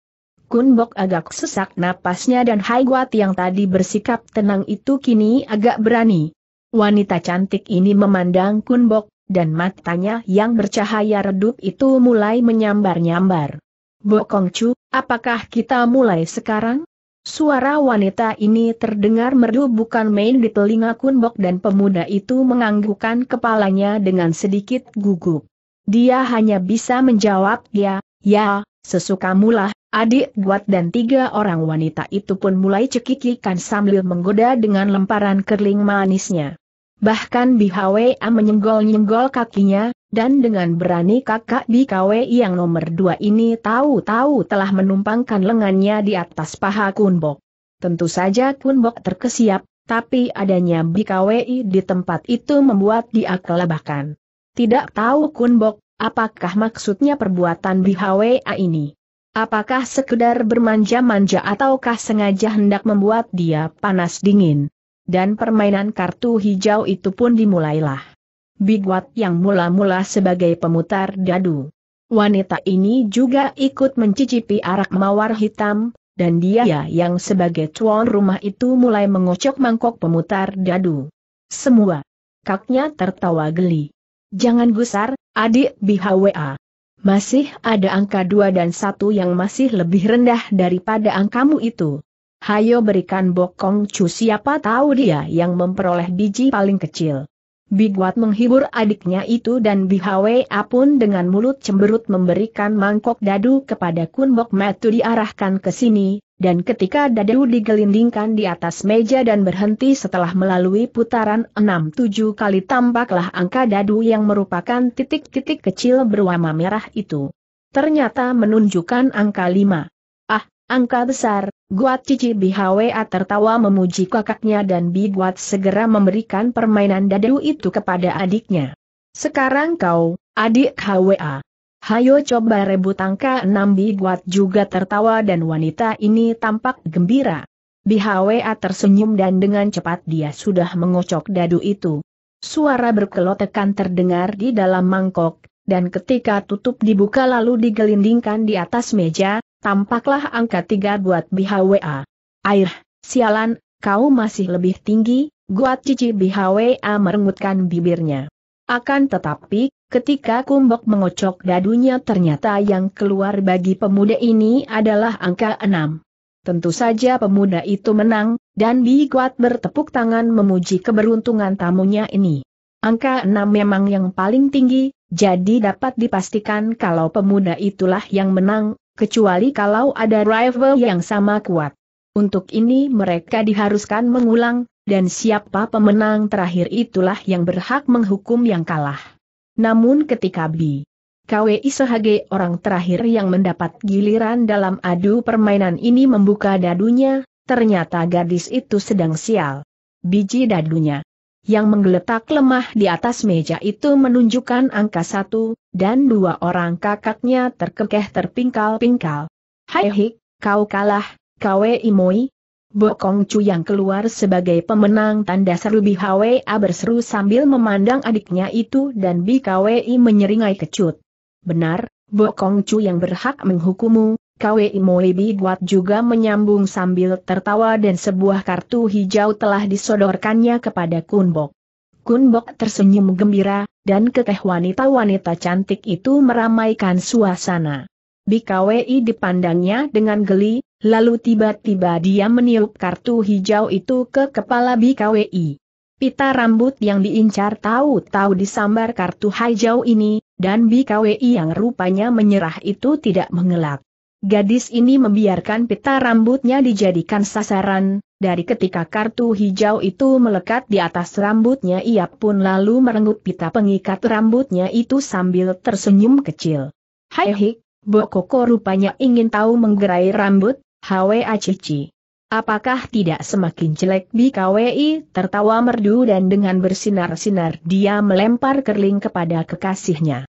Kunbok agak sesak napasnya dan Haiguat yang tadi bersikap tenang itu kini agak berani. Wanita cantik ini memandang Kunbok, dan matanya yang bercahaya redup itu mulai menyambar-nyambar. Bokongcu, apakah kita mulai sekarang? Suara wanita ini terdengar merdu bukan main di telinga Kunbok dan pemuda itu menganggukkan kepalanya dengan sedikit gugup. Dia hanya bisa menjawab ya, ya, sesukamulah, adik buat dan tiga orang wanita itu pun mulai cekikikan sambil menggoda dengan lemparan kerling manisnya. Bahkan BHWA menyenggol-nyenggol kakinya, dan dengan berani kakak BKW yang nomor dua ini tahu-tahu telah menumpangkan lengannya di atas paha Kunbok. Tentu saja Kunbok terkesiap, tapi adanya BKWI di tempat itu membuat dia kelabakan. Tidak tahu Kunbok, apakah maksudnya perbuatan BHWA ini? Apakah sekedar bermanja-manja ataukah sengaja hendak membuat dia panas dingin? dan permainan kartu hijau itu pun dimulailah. Bigwat yang mula-mula sebagai pemutar dadu. Wanita ini juga ikut mencicipi arak mawar hitam, dan dia yang sebagai tuan rumah itu mulai mengocok mangkok pemutar dadu. Semua. Kaknya tertawa geli. Jangan gusar, adik BHWA. Masih ada angka dua dan satu yang masih lebih rendah daripada angkamu itu hayo berikan bokong cu siapa tahu dia yang memperoleh biji paling kecil. Biguat menghibur adiknya itu dan Bihawea pun dengan mulut cemberut memberikan mangkok dadu kepada Kunbok Metu diarahkan ke sini, dan ketika dadu digelindingkan di atas meja dan berhenti setelah melalui putaran 6-7 kali tampaklah angka dadu yang merupakan titik-titik kecil berwarna merah itu. Ternyata menunjukkan angka 5. Angka besar, Guat Cici Bihwa tertawa memuji kakaknya dan Bi Guat segera memberikan permainan dadu itu kepada adiknya. Sekarang kau, adik Hwa. Hayo coba rebut angka 6 Bi Guat juga tertawa dan wanita ini tampak gembira. Bihwa tersenyum dan dengan cepat dia sudah mengocok dadu itu. Suara berkelotekan terdengar di dalam mangkok, dan ketika tutup dibuka lalu digelindingkan di atas meja, Tampaklah angka tiga buat BHWA. Air, sialan, kau masih lebih tinggi, guat cici BHWA merengutkan bibirnya. Akan tetapi, ketika kumbok mengocok dadunya ternyata yang keluar bagi pemuda ini adalah angka enam. Tentu saja pemuda itu menang, dan Bi Guat bertepuk tangan memuji keberuntungan tamunya ini. Angka enam memang yang paling tinggi, jadi dapat dipastikan kalau pemuda itulah yang menang, kecuali kalau ada rival yang sama kuat. Untuk ini mereka diharuskan mengulang, dan siapa pemenang terakhir itulah yang berhak menghukum yang kalah. Namun ketika bi. KWI Sehage orang terakhir yang mendapat giliran dalam adu permainan ini membuka dadunya, ternyata gadis itu sedang sial. Biji dadunya yang menggeletak lemah di atas meja itu menunjukkan angka satu, dan dua orang kakaknya terkekeh terpingkal-pingkal. Hai hik, kau kalah, kawe imoi. Bokong Chu yang keluar sebagai pemenang tanda seru Bi Hwa berseru sambil memandang adiknya itu dan Bi Kwi menyeringai kecut. Benar, Bokong Chu yang berhak menghukummu, Kwe Imolibi Guat juga menyambung sambil tertawa dan sebuah kartu hijau telah disodorkannya kepada Kunbok. Kunbok tersenyum gembira, dan keteh wanita-wanita cantik itu meramaikan suasana. Bkwi dipandangnya dengan geli, lalu tiba-tiba dia meniup kartu hijau itu ke kepala Bkwi. Pita rambut yang diincar tahu-tahu disambar kartu hijau ini, dan Bkwi yang rupanya menyerah itu tidak mengelak. Gadis ini membiarkan pita rambutnya dijadikan sasaran, dari ketika kartu hijau itu melekat di atas rambutnya ia pun lalu merenggut pita pengikat rambutnya itu sambil tersenyum kecil. Hai hik, Bokoko rupanya ingin tahu menggerai rambut, Hawe Acici. Apakah tidak semakin jelek BKWI tertawa merdu dan dengan bersinar-sinar dia melempar kerling kepada kekasihnya.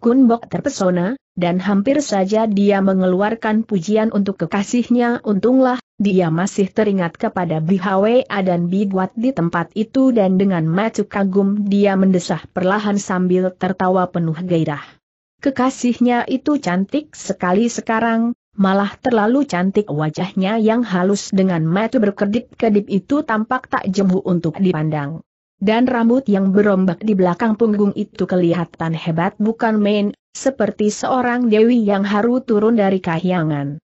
Kunbok terpesona, dan hampir saja dia mengeluarkan pujian untuk kekasihnya untunglah, dia masih teringat kepada Bihwe dan Bidwat di tempat itu dan dengan mata kagum dia mendesah perlahan sambil tertawa penuh gairah. Kekasihnya itu cantik sekali sekarang, malah terlalu cantik wajahnya yang halus dengan mata berkedip-kedip itu tampak tak jemu untuk dipandang dan rambut yang berombak di belakang punggung itu kelihatan hebat bukan main, seperti seorang dewi yang haru turun dari kahyangan.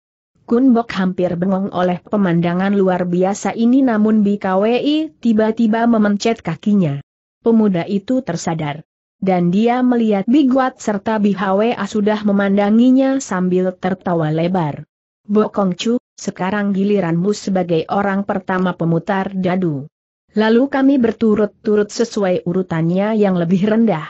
Kunbok hampir bengong oleh pemandangan luar biasa ini namun BKWI tiba-tiba memencet kakinya. Pemuda itu tersadar. Dan dia melihat Biguat serta BHWA sudah memandanginya sambil tertawa lebar. Bokongcu, sekarang giliranmu sebagai orang pertama pemutar dadu. Lalu kami berturut-turut sesuai urutannya yang lebih rendah.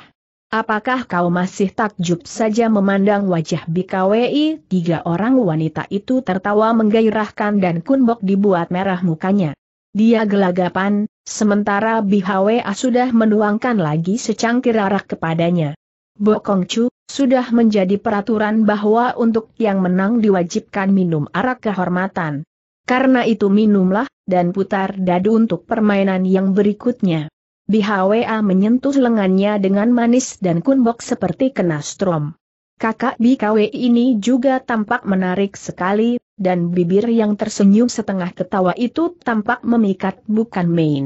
Apakah kau masih takjub saja memandang wajah BKWI? Tiga orang wanita itu tertawa menggairahkan dan Kunbok dibuat merah mukanya. Dia gelagapan, sementara BHWA sudah menuangkan lagi secangkir arak kepadanya. Bokong Chu, sudah menjadi peraturan bahwa untuk yang menang diwajibkan minum arak kehormatan. Karena itu minumlah, dan putar dadu untuk permainan yang berikutnya. Bihwa menyentuh lengannya dengan manis dan kunbok seperti kena strom. Kakak BKW ini juga tampak menarik sekali, dan bibir yang tersenyum setengah ketawa itu tampak memikat bukan main.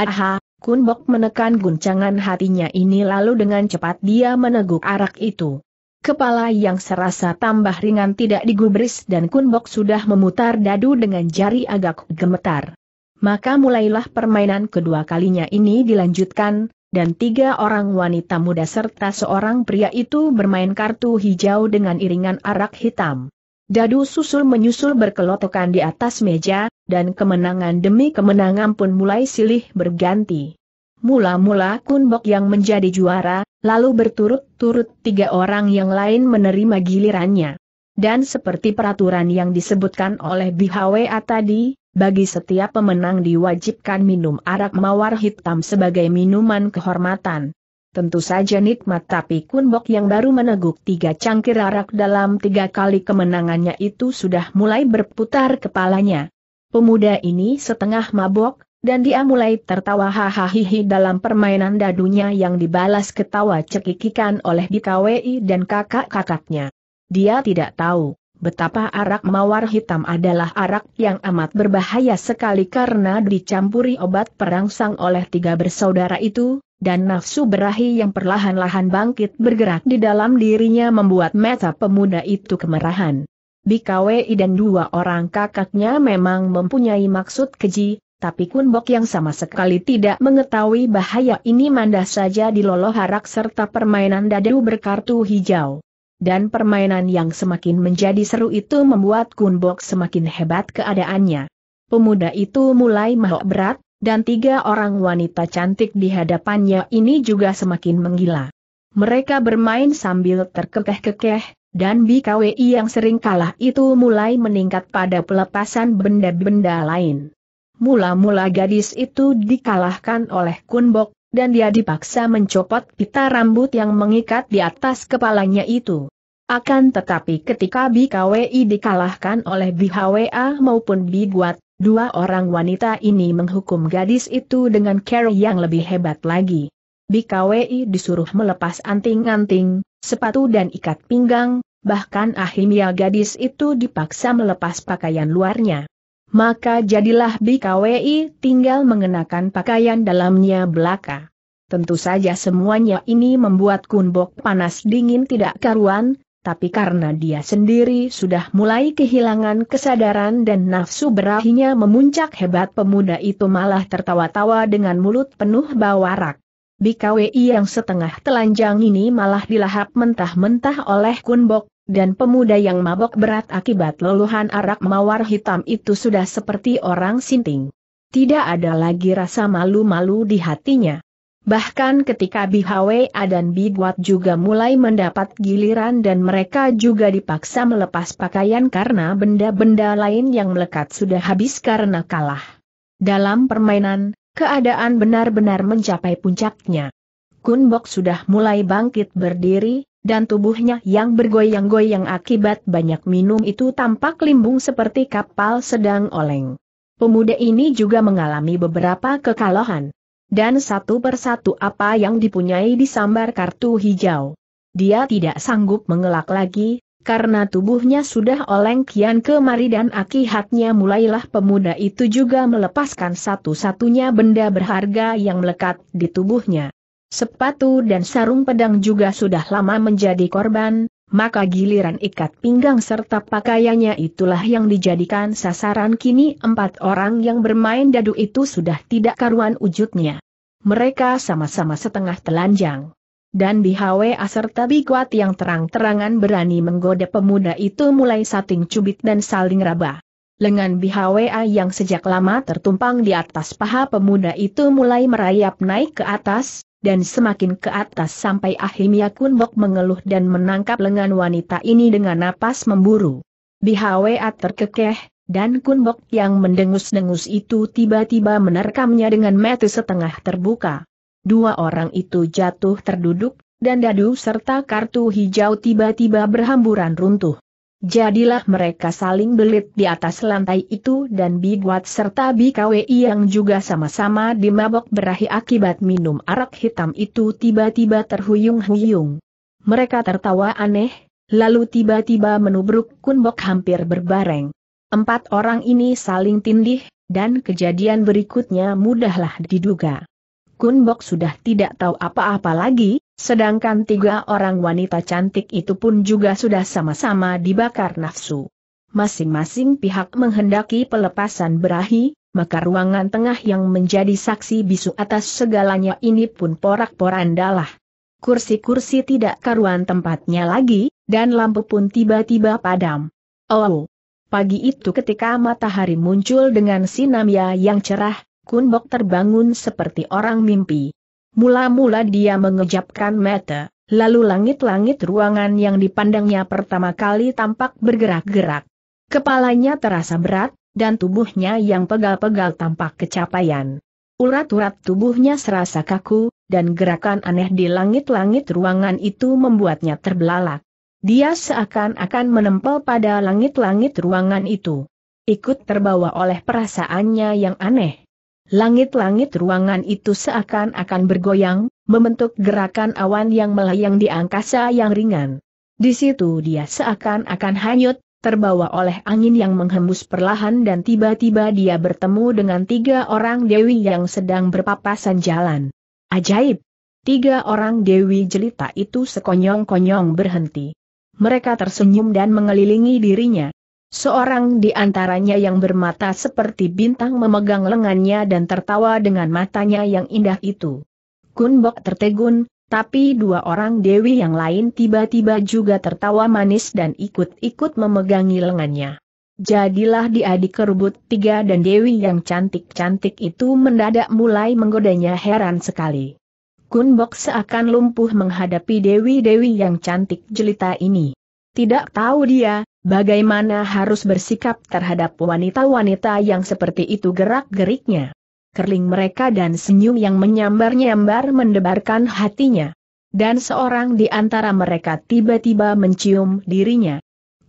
Aha, kunbok menekan guncangan hatinya ini lalu dengan cepat dia meneguk arak itu. Kepala yang serasa tambah ringan tidak digubris dan Kunbok sudah memutar dadu dengan jari agak gemetar. Maka mulailah permainan kedua kalinya ini dilanjutkan, dan tiga orang wanita muda serta seorang pria itu bermain kartu hijau dengan iringan arak hitam. Dadu susul menyusul berkelotokan di atas meja, dan kemenangan demi kemenangan pun mulai silih berganti. Mula-mula Kunbok yang menjadi juara, lalu berturut-turut tiga orang yang lain menerima gilirannya. Dan seperti peraturan yang disebutkan oleh BHWA tadi, bagi setiap pemenang diwajibkan minum arak mawar hitam sebagai minuman kehormatan. Tentu saja nikmat tapi Kunbok yang baru meneguk tiga cangkir arak dalam tiga kali kemenangannya itu sudah mulai berputar kepalanya. Pemuda ini setengah mabok, dan dia mulai tertawa hahaha dalam permainan dadunya yang dibalas ketawa cekikikan oleh BKWI dan kakak-kakaknya. Dia tidak tahu betapa arak mawar hitam adalah arak yang amat berbahaya sekali karena dicampuri obat perangsang oleh tiga bersaudara itu, dan nafsu berahi yang perlahan-lahan bangkit bergerak di dalam dirinya membuat mata pemuda itu kemerahan. BKWI dan dua orang kakaknya memang mempunyai maksud keji, tapi Kunbok yang sama sekali tidak mengetahui bahaya ini mandah saja di loloh harak serta permainan dadu berkartu hijau. Dan permainan yang semakin menjadi seru itu membuat Kunbok semakin hebat keadaannya. Pemuda itu mulai mahok berat, dan tiga orang wanita cantik di hadapannya ini juga semakin menggila. Mereka bermain sambil terkekeh-kekeh, dan BKWI yang sering kalah itu mulai meningkat pada pelepasan benda-benda lain. Mula-mula gadis itu dikalahkan oleh Kunbok, dan dia dipaksa mencopot pita rambut yang mengikat di atas kepalanya itu. Akan tetapi ketika BKWI dikalahkan oleh BHWA maupun Biguat, dua orang wanita ini menghukum gadis itu dengan care yang lebih hebat lagi. BKWI disuruh melepas anting-anting, sepatu dan ikat pinggang, bahkan akhirnya gadis itu dipaksa melepas pakaian luarnya maka jadilah BKWI tinggal mengenakan pakaian dalamnya belaka. Tentu saja semuanya ini membuat Kunbok panas dingin tidak karuan, tapi karena dia sendiri sudah mulai kehilangan kesadaran dan nafsu berahinya memuncak hebat pemuda itu malah tertawa-tawa dengan mulut penuh bawarak. BKWI yang setengah telanjang ini malah dilahap mentah-mentah oleh Kunbok, dan pemuda yang mabok berat akibat leluhan arak mawar hitam itu sudah seperti orang sinting. Tidak ada lagi rasa malu-malu di hatinya. Bahkan ketika Bihwe dan Bidwat juga mulai mendapat giliran dan mereka juga dipaksa melepas pakaian karena benda-benda lain yang melekat sudah habis karena kalah. Dalam permainan, keadaan benar-benar mencapai puncaknya. Kun Bok sudah mulai bangkit berdiri, dan tubuhnya yang bergoyang-goyang akibat banyak minum itu tampak limbung seperti kapal sedang oleng. Pemuda ini juga mengalami beberapa kekalahan. Dan satu persatu apa yang dipunyai disambar kartu hijau. Dia tidak sanggup mengelak lagi, karena tubuhnya sudah oleng kian kemari dan akihatnya mulailah pemuda itu juga melepaskan satu-satunya benda berharga yang melekat di tubuhnya. Sepatu dan sarung pedang juga sudah lama menjadi korban, maka giliran ikat pinggang serta pakaiannya itulah yang dijadikan sasaran kini empat orang yang bermain dadu itu sudah tidak karuan wujudnya. Mereka sama-sama setengah telanjang dan bihawe serta Bikuat yang terang-terangan berani menggoda pemuda itu mulai sating cubit dan saling raba. Lengan bihawe yang sejak lama tertumpang di atas paha pemuda itu mulai merayap naik ke atas, dan semakin ke atas sampai akhirnya Kunbok mengeluh dan menangkap lengan wanita ini dengan napas memburu. Bihwa terkekeh, dan Kunbok yang mendengus-dengus itu tiba-tiba menerkamnya dengan mata setengah terbuka. Dua orang itu jatuh terduduk, dan dadu serta kartu hijau tiba-tiba berhamburan runtuh. Jadilah mereka saling belit di atas lantai itu dan Biguat serta BKWI yang juga sama-sama dimabok berahi akibat minum arak hitam itu tiba-tiba terhuyung-huyung. Mereka tertawa aneh, lalu tiba-tiba menubruk kunbok hampir berbareng. Empat orang ini saling tindih, dan kejadian berikutnya mudahlah diduga. Kunbok sudah tidak tahu apa-apa lagi, Sedangkan tiga orang wanita cantik itu pun juga sudah sama-sama dibakar nafsu. Masing-masing pihak menghendaki pelepasan berahi, maka ruangan tengah yang menjadi saksi bisu atas segalanya ini pun porak-porandalah. Kursi-kursi tidak karuan tempatnya lagi, dan lampu pun tiba-tiba padam. Oh, pagi itu ketika matahari muncul dengan sinamia yang cerah, Kunbok terbangun seperti orang mimpi. Mula-mula dia mengejapkan mata, lalu langit-langit ruangan yang dipandangnya pertama kali tampak bergerak-gerak. Kepalanya terasa berat, dan tubuhnya yang pegal-pegal tampak kecapaian. Urat-urat tubuhnya serasa kaku, dan gerakan aneh di langit-langit ruangan itu membuatnya terbelalak. Dia seakan-akan menempel pada langit-langit ruangan itu. Ikut terbawa oleh perasaannya yang aneh, Langit-langit ruangan itu seakan-akan bergoyang, membentuk gerakan awan yang melayang di angkasa yang ringan. Di situ dia seakan-akan hanyut, terbawa oleh angin yang menghembus perlahan dan tiba-tiba dia bertemu dengan tiga orang dewi yang sedang berpapasan jalan. Ajaib! Tiga orang dewi jelita itu sekonyong-konyong berhenti. Mereka tersenyum dan mengelilingi dirinya. Seorang di antaranya yang bermata seperti bintang memegang lengannya dan tertawa dengan matanya yang indah itu. Kunbok tertegun, tapi dua orang dewi yang lain tiba-tiba juga tertawa manis dan ikut-ikut memegangi lengannya. Jadilah dia dikerubut tiga dan dewi yang cantik-cantik itu mendadak mulai menggodanya heran sekali. Kunbok seakan lumpuh menghadapi dewi-dewi yang cantik jelita ini. Tidak tahu dia, Bagaimana harus bersikap terhadap wanita-wanita yang seperti itu gerak-geriknya? Kerling mereka dan senyum yang menyambar-nyambar mendebarkan hatinya. Dan seorang di antara mereka tiba-tiba mencium dirinya.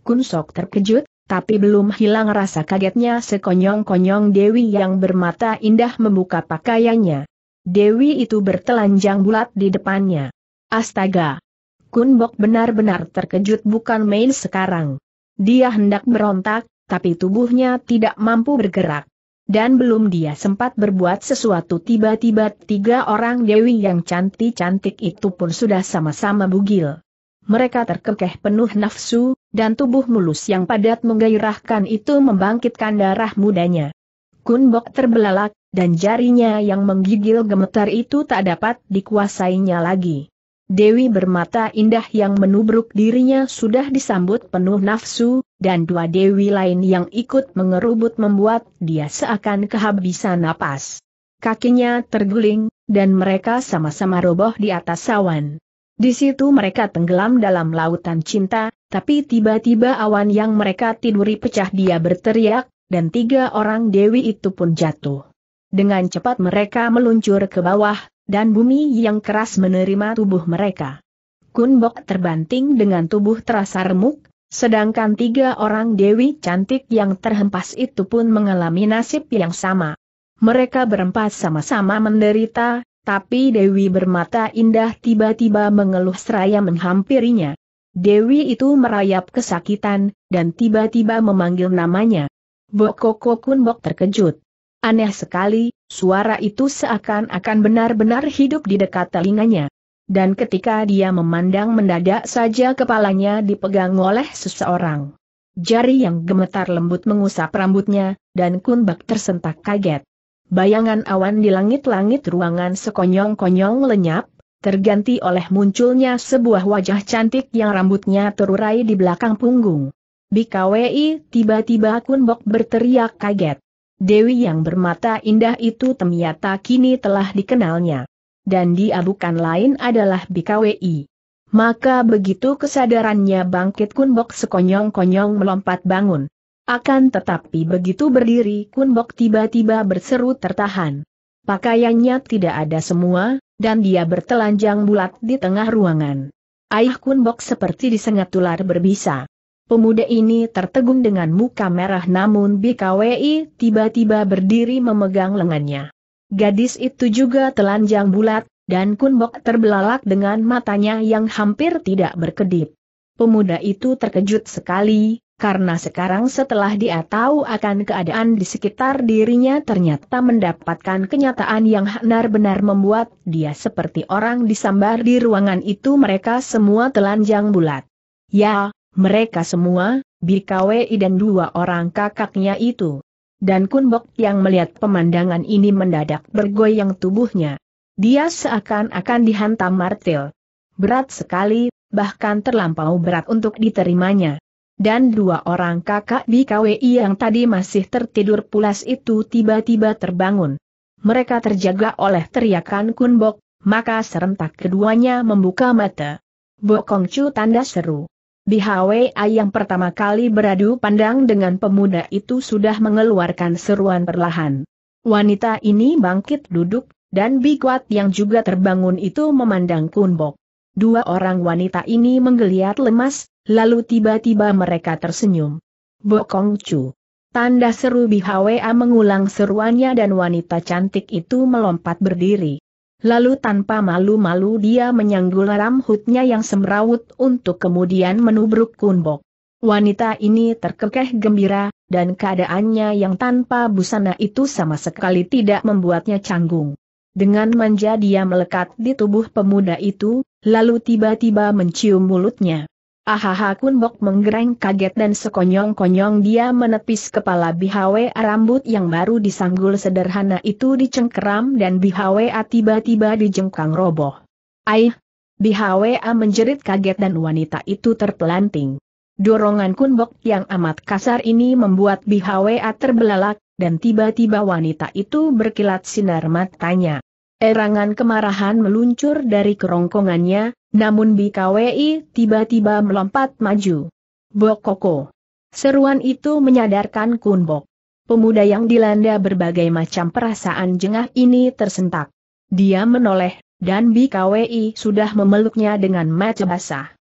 Kunsok terkejut, tapi belum hilang rasa kagetnya sekonyong-konyong Dewi yang bermata indah membuka pakaiannya. Dewi itu bertelanjang bulat di depannya. Astaga! Kunbok benar-benar terkejut bukan main sekarang. Dia hendak berontak, tapi tubuhnya tidak mampu bergerak. Dan belum dia sempat berbuat sesuatu tiba-tiba tiga orang Dewi yang cantik-cantik itu pun sudah sama-sama bugil. Mereka terkekeh penuh nafsu, dan tubuh mulus yang padat menggairahkan itu membangkitkan darah mudanya. Kunbok terbelalak, dan jarinya yang menggigil gemetar itu tak dapat dikuasainya lagi. Dewi bermata indah yang menubruk dirinya sudah disambut penuh nafsu, dan dua dewi lain yang ikut mengerubut membuat dia seakan kehabisan napas. Kakinya terguling, dan mereka sama-sama roboh di atas awan. Di situ mereka tenggelam dalam lautan cinta, tapi tiba-tiba awan yang mereka tiduri pecah dia berteriak, dan tiga orang dewi itu pun jatuh. Dengan cepat mereka meluncur ke bawah, dan bumi yang keras menerima tubuh mereka. Kunbok terbanting dengan tubuh terasa remuk, sedangkan tiga orang Dewi cantik yang terhempas itu pun mengalami nasib yang sama. Mereka berempat sama-sama menderita, tapi Dewi bermata indah tiba-tiba mengeluh seraya menghampirinya. Dewi itu merayap kesakitan, dan tiba-tiba memanggil namanya. Bokoko Kunbok terkejut. Aneh sekali, suara itu seakan-akan benar-benar hidup di dekat telinganya. Dan ketika dia memandang mendadak saja kepalanya dipegang oleh seseorang. Jari yang gemetar lembut mengusap rambutnya, dan kunbak tersentak kaget. Bayangan awan di langit-langit ruangan sekonyong-konyong lenyap, terganti oleh munculnya sebuah wajah cantik yang rambutnya terurai di belakang punggung. BKWI tiba-tiba kunbok berteriak kaget. Dewi yang bermata indah itu ternyata kini telah dikenalnya. Dan dia bukan lain adalah BKWI. Maka begitu kesadarannya bangkit Kunbok sekonyong-konyong melompat bangun. Akan tetapi begitu berdiri Kunbok tiba-tiba berseru tertahan. Pakaiannya tidak ada semua, dan dia bertelanjang bulat di tengah ruangan. Ayah Kunbok seperti disengat ular berbisa. Pemuda ini tertegun dengan muka merah namun BKWI tiba-tiba berdiri memegang lengannya. Gadis itu juga telanjang bulat, dan Kunbok terbelalak dengan matanya yang hampir tidak berkedip. Pemuda itu terkejut sekali, karena sekarang setelah dia tahu akan keadaan di sekitar dirinya ternyata mendapatkan kenyataan yang benar-benar membuat dia seperti orang disambar di ruangan itu mereka semua telanjang bulat. Ya, mereka semua, Bikawi dan dua orang kakaknya itu. Dan Kunbok yang melihat pemandangan ini mendadak bergoyang tubuhnya. Dia seakan-akan dihantam martil. Berat sekali, bahkan terlampau berat untuk diterimanya. Dan dua orang kakak BKWI yang tadi masih tertidur pulas itu tiba-tiba terbangun. Mereka terjaga oleh teriakan Kunbok, maka serentak keduanya membuka mata. Bokongcu tanda seru. Bihawe yang pertama kali beradu pandang dengan pemuda itu sudah mengeluarkan seruan perlahan. Wanita ini bangkit duduk, dan Bikwat yang juga terbangun itu memandang Kunbok. Dua orang wanita ini menggeliat lemas, lalu tiba-tiba mereka tersenyum. Bokong Chu. Tanda seru BHWA mengulang seruannya dan wanita cantik itu melompat berdiri. Lalu tanpa malu-malu dia menyanggul rambutnya yang semrawut untuk kemudian menubruk Kunbok. Wanita ini terkekeh gembira, dan keadaannya yang tanpa busana itu sama sekali tidak membuatnya canggung. Dengan manja dia melekat di tubuh pemuda itu, lalu tiba-tiba mencium mulutnya. Ahaha Kunbok menggereng kaget dan sekonyong-konyong dia menepis kepala Bihawe rambut yang baru disanggul sederhana itu dicengkeram dan Bihawe tiba-tiba dijengkang roboh. Aih! Bihawe menjerit kaget dan wanita itu terpelanting. Dorongan Kunbok yang amat kasar ini membuat Bihawe terbelalak, dan tiba-tiba wanita itu berkilat sinar matanya. Erangan kemarahan meluncur dari kerongkongannya, namun BKWI tiba-tiba melompat maju. Bokoko. Seruan itu menyadarkan Kunbok. Pemuda yang dilanda berbagai macam perasaan jengah ini tersentak. Dia menoleh, dan BKWI sudah memeluknya dengan mata basah.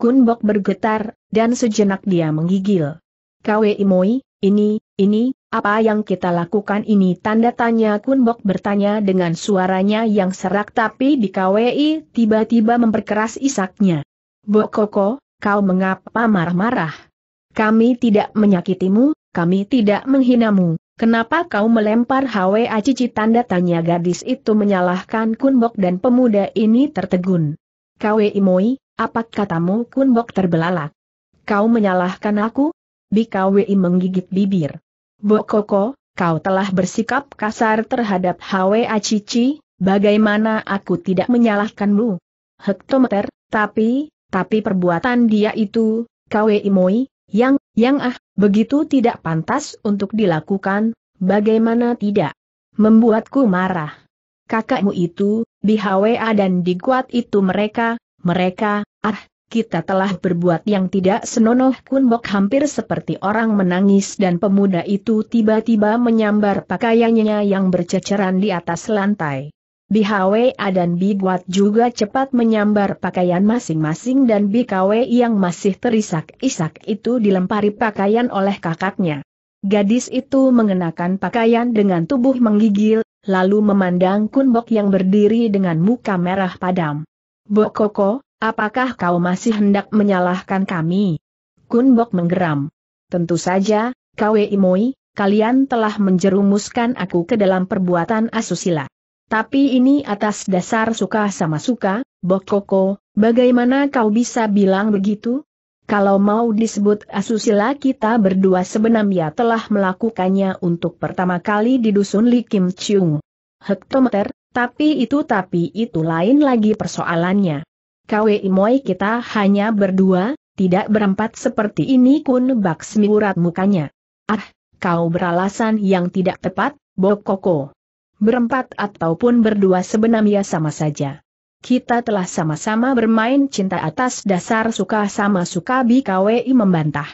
Kunbok bergetar, dan sejenak dia menggigil. KWI Moi, ini, ini, apa yang kita lakukan ini tanda tanya Kunbok bertanya dengan suaranya yang serak tapi di KWI tiba-tiba memperkeras isaknya. Koko, kau mengapa marah-marah? Kami tidak menyakitimu, kami tidak menghinamu. Kenapa kau melempar HWA cici tanda tanya gadis itu menyalahkan Kunbok dan pemuda ini tertegun. KWI Moi, apa katamu Kunbok terbelalak? Kau menyalahkan aku? Bikawi menggigit bibir. Bokoko, kau telah bersikap kasar terhadap Hwa Acici. bagaimana aku tidak menyalahkanmu? Hektometer, tapi, tapi perbuatan dia itu, Kwe Imoi, yang, yang ah, begitu tidak pantas untuk dilakukan, bagaimana tidak? Membuatku marah. Kakakmu itu, di Hwa dan di Kuat itu mereka, mereka, ah, kita telah berbuat yang tidak senonoh Kunbok hampir seperti orang menangis dan pemuda itu tiba-tiba menyambar pakaiannya yang berceceran di atas lantai. BHWA dan Biguat juga cepat menyambar pakaian masing-masing dan Bikawe yang masih terisak-isak itu dilempari pakaian oleh kakaknya. Gadis itu mengenakan pakaian dengan tubuh menggigil, lalu memandang Kunbok yang berdiri dengan muka merah padam. Bokoko, Apakah kau masih hendak menyalahkan kami? Kun Bok menggeram. Tentu saja, Kwe Imoi, kalian telah menjerumuskan aku ke dalam perbuatan asusila. Tapi ini atas dasar suka sama suka, Bok Koko. bagaimana kau bisa bilang begitu? Kalau mau disebut asusila kita berdua sebenarnya telah melakukannya untuk pertama kali di dusun Li Kim Chung. Hektometer, tapi itu tapi itu lain lagi persoalannya. KWI Moi kita hanya berdua, tidak berempat seperti ini kun bak urat mukanya. Ah, kau beralasan yang tidak tepat, Bokoko. Berempat ataupun berdua sebenarnya sama saja. Kita telah sama-sama bermain cinta atas dasar suka sama suka BKWI membantah.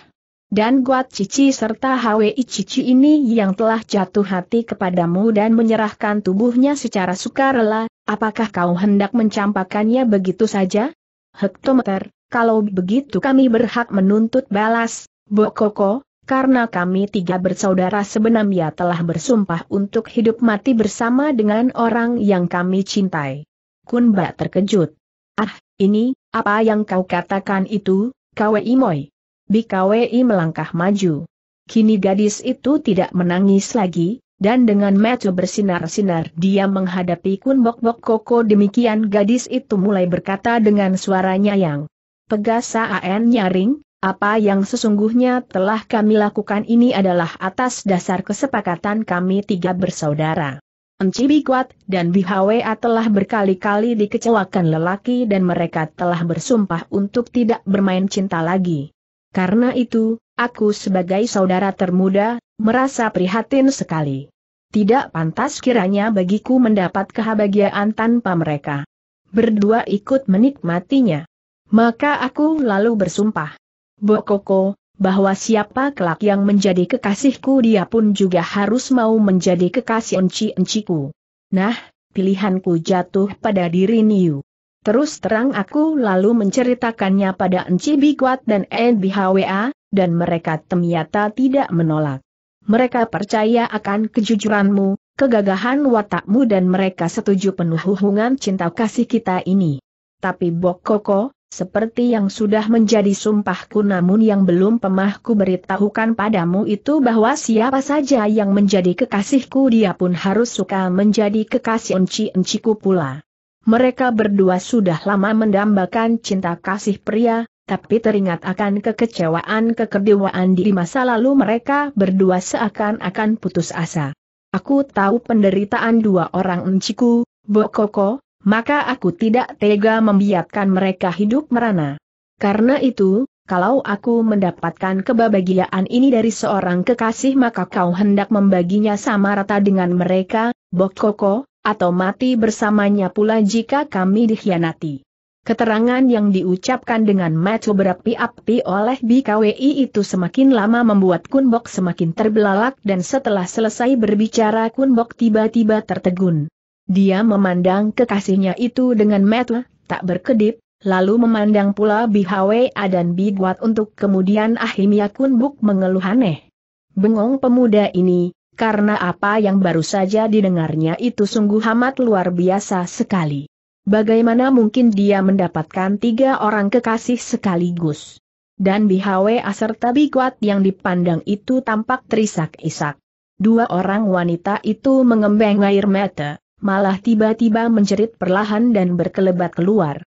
Dan Guat Cici serta HWI Cici ini yang telah jatuh hati kepadamu dan menyerahkan tubuhnya secara sukarela, Apakah kau hendak mencampakannya begitu saja? Hektometer, kalau begitu kami berhak menuntut balas, Bokoko, karena kami tiga bersaudara sebenarnya telah bersumpah untuk hidup mati bersama dengan orang yang kami cintai. Kunba terkejut. Ah, ini, apa yang kau katakan itu, Kwei Moi? Bi Kwei melangkah maju. Kini gadis itu tidak menangis lagi, dan dengan mata bersinar-sinar dia menghadapi Kun Bok Bok Koko demikian gadis itu mulai berkata dengan suaranya yang pegas saan nyaring, apa yang sesungguhnya telah kami lakukan ini adalah atas dasar kesepakatan kami tiga bersaudara. Encibi Kuat dan Bihawea telah berkali-kali dikecewakan lelaki dan mereka telah bersumpah untuk tidak bermain cinta lagi. Karena itu, aku sebagai saudara termuda Merasa prihatin sekali. Tidak pantas kiranya bagiku mendapat kebahagiaan tanpa mereka. Berdua ikut menikmatinya. Maka aku lalu bersumpah. Bokoko, bahwa siapa kelak yang menjadi kekasihku dia pun juga harus mau menjadi kekasih enci-enciku. Nah, pilihanku jatuh pada diri Niu. Terus terang aku lalu menceritakannya pada Enci Bikuat dan Enbi Hwa, dan mereka ternyata tidak menolak mereka percaya akan kejujuranmu, kegagahan watakmu dan mereka setuju penuh hubungan cinta kasih kita ini. Tapi Bok Koko, seperti yang sudah menjadi sumpahku namun yang belum pemahku beritahukan padamu itu bahwa siapa saja yang menjadi kekasihku dia pun harus suka menjadi kekasih enci-enciku pula. Mereka berdua sudah lama mendambakan cinta kasih pria, tapi teringat akan kekecewaan kekedewaan di masa lalu mereka berdua seakan-akan putus asa. Aku tahu penderitaan dua orang enciku, Bokoko, maka aku tidak tega membiarkan mereka hidup merana. Karena itu, kalau aku mendapatkan kebahagiaan ini dari seorang kekasih maka kau hendak membaginya sama rata dengan mereka, Bokoko, atau mati bersamanya pula jika kami dikhianati. Keterangan yang diucapkan dengan maco berapi-api oleh BKWI itu semakin lama membuat Kunbok semakin terbelalak dan setelah selesai berbicara Kunbok tiba-tiba tertegun. Dia memandang kekasihnya itu dengan mata, tak berkedip, lalu memandang pula BHWA dan Biguat untuk kemudian Ahimia Kunbok mengeluh aneh. Bengong pemuda ini, karena apa yang baru saja didengarnya itu sungguh amat luar biasa sekali. Bagaimana mungkin dia mendapatkan tiga orang kekasih sekaligus? Dan Bihawe serta Bikuat yang dipandang itu tampak terisak-isak. Dua orang wanita itu mengembang air mata, malah tiba-tiba menjerit perlahan dan berkelebat keluar.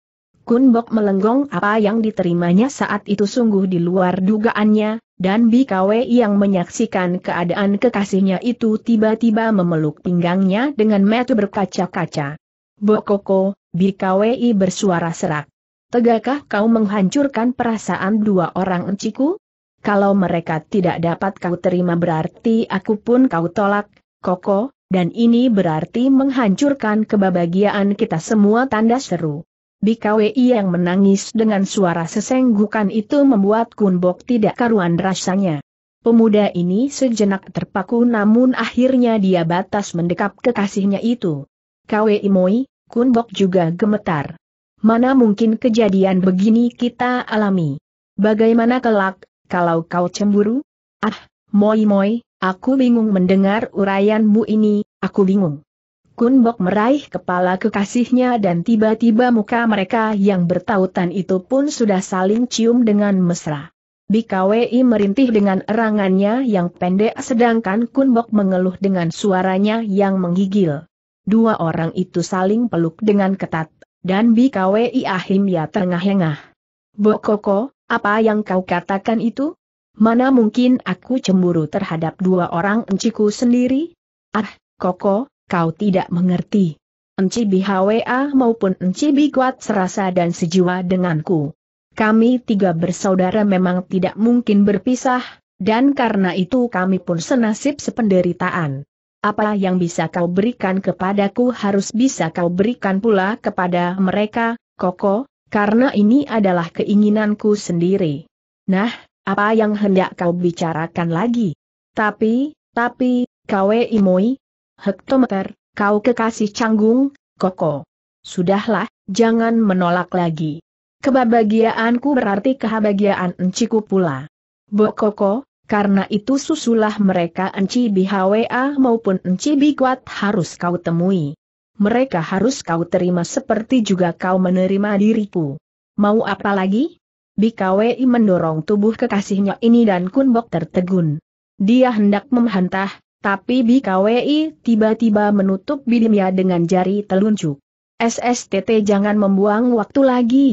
Kunbok melenggong apa yang diterimanya saat itu sungguh di luar dugaannya, dan Bikawe yang menyaksikan keadaan kekasihnya itu tiba-tiba memeluk pinggangnya dengan mata berkaca-kaca. Bokoko, Bikawi bersuara serak. Tegakkah kau menghancurkan perasaan dua orang enciku? Kalau mereka tidak dapat kau terima berarti aku pun kau tolak, Koko, dan ini berarti menghancurkan kebahagiaan kita semua tanda seru. Bikawi yang menangis dengan suara sesenggukan itu membuat Kunbok tidak karuan rasanya. Pemuda ini sejenak terpaku namun akhirnya dia batas mendekap kekasihnya itu. KWI Moi, Kunbok juga gemetar. Mana mungkin kejadian begini kita alami? Bagaimana kelak, kalau kau cemburu? Ah, moi-moi, aku bingung mendengar uraianmu ini, aku bingung. Kunbok meraih kepala kekasihnya dan tiba-tiba muka mereka yang bertautan itu pun sudah saling cium dengan mesra. Bikawi merintih dengan erangannya yang pendek sedangkan Kunbok mengeluh dengan suaranya yang menggigil. Dua orang itu saling peluk dengan ketat, dan Ahim Ahimya terengah-engah. Bokoko, apa yang kau katakan itu? Mana mungkin aku cemburu terhadap dua orang enciku sendiri? Ah, Koko, kau tidak mengerti. Enci ah maupun Enci Kuat serasa dan sejiwa denganku. Kami tiga bersaudara memang tidak mungkin berpisah, dan karena itu kami pun senasib sependeritaan. Apa yang bisa kau berikan kepadaku harus bisa kau berikan pula kepada mereka, Koko, karena ini adalah keinginanku sendiri. Nah, apa yang hendak kau bicarakan lagi? Tapi, tapi, Kawe Imoi, hektometer, kau kekasih canggung, Koko. Sudahlah, jangan menolak lagi. Kebahagiaanku berarti kebahagiaan enciku pula. Koko. Karena itu susulah mereka Enci BHWA maupun Enci Bikuat harus kau temui. Mereka harus kau terima seperti juga kau menerima diriku. Mau apa lagi? BKWI mendorong tubuh kekasihnya ini dan Kunbok tertegun. Dia hendak memhantah, tapi BKWI tiba-tiba menutup bidimnya dengan jari telunjuk. SSTT jangan membuang waktu lagi.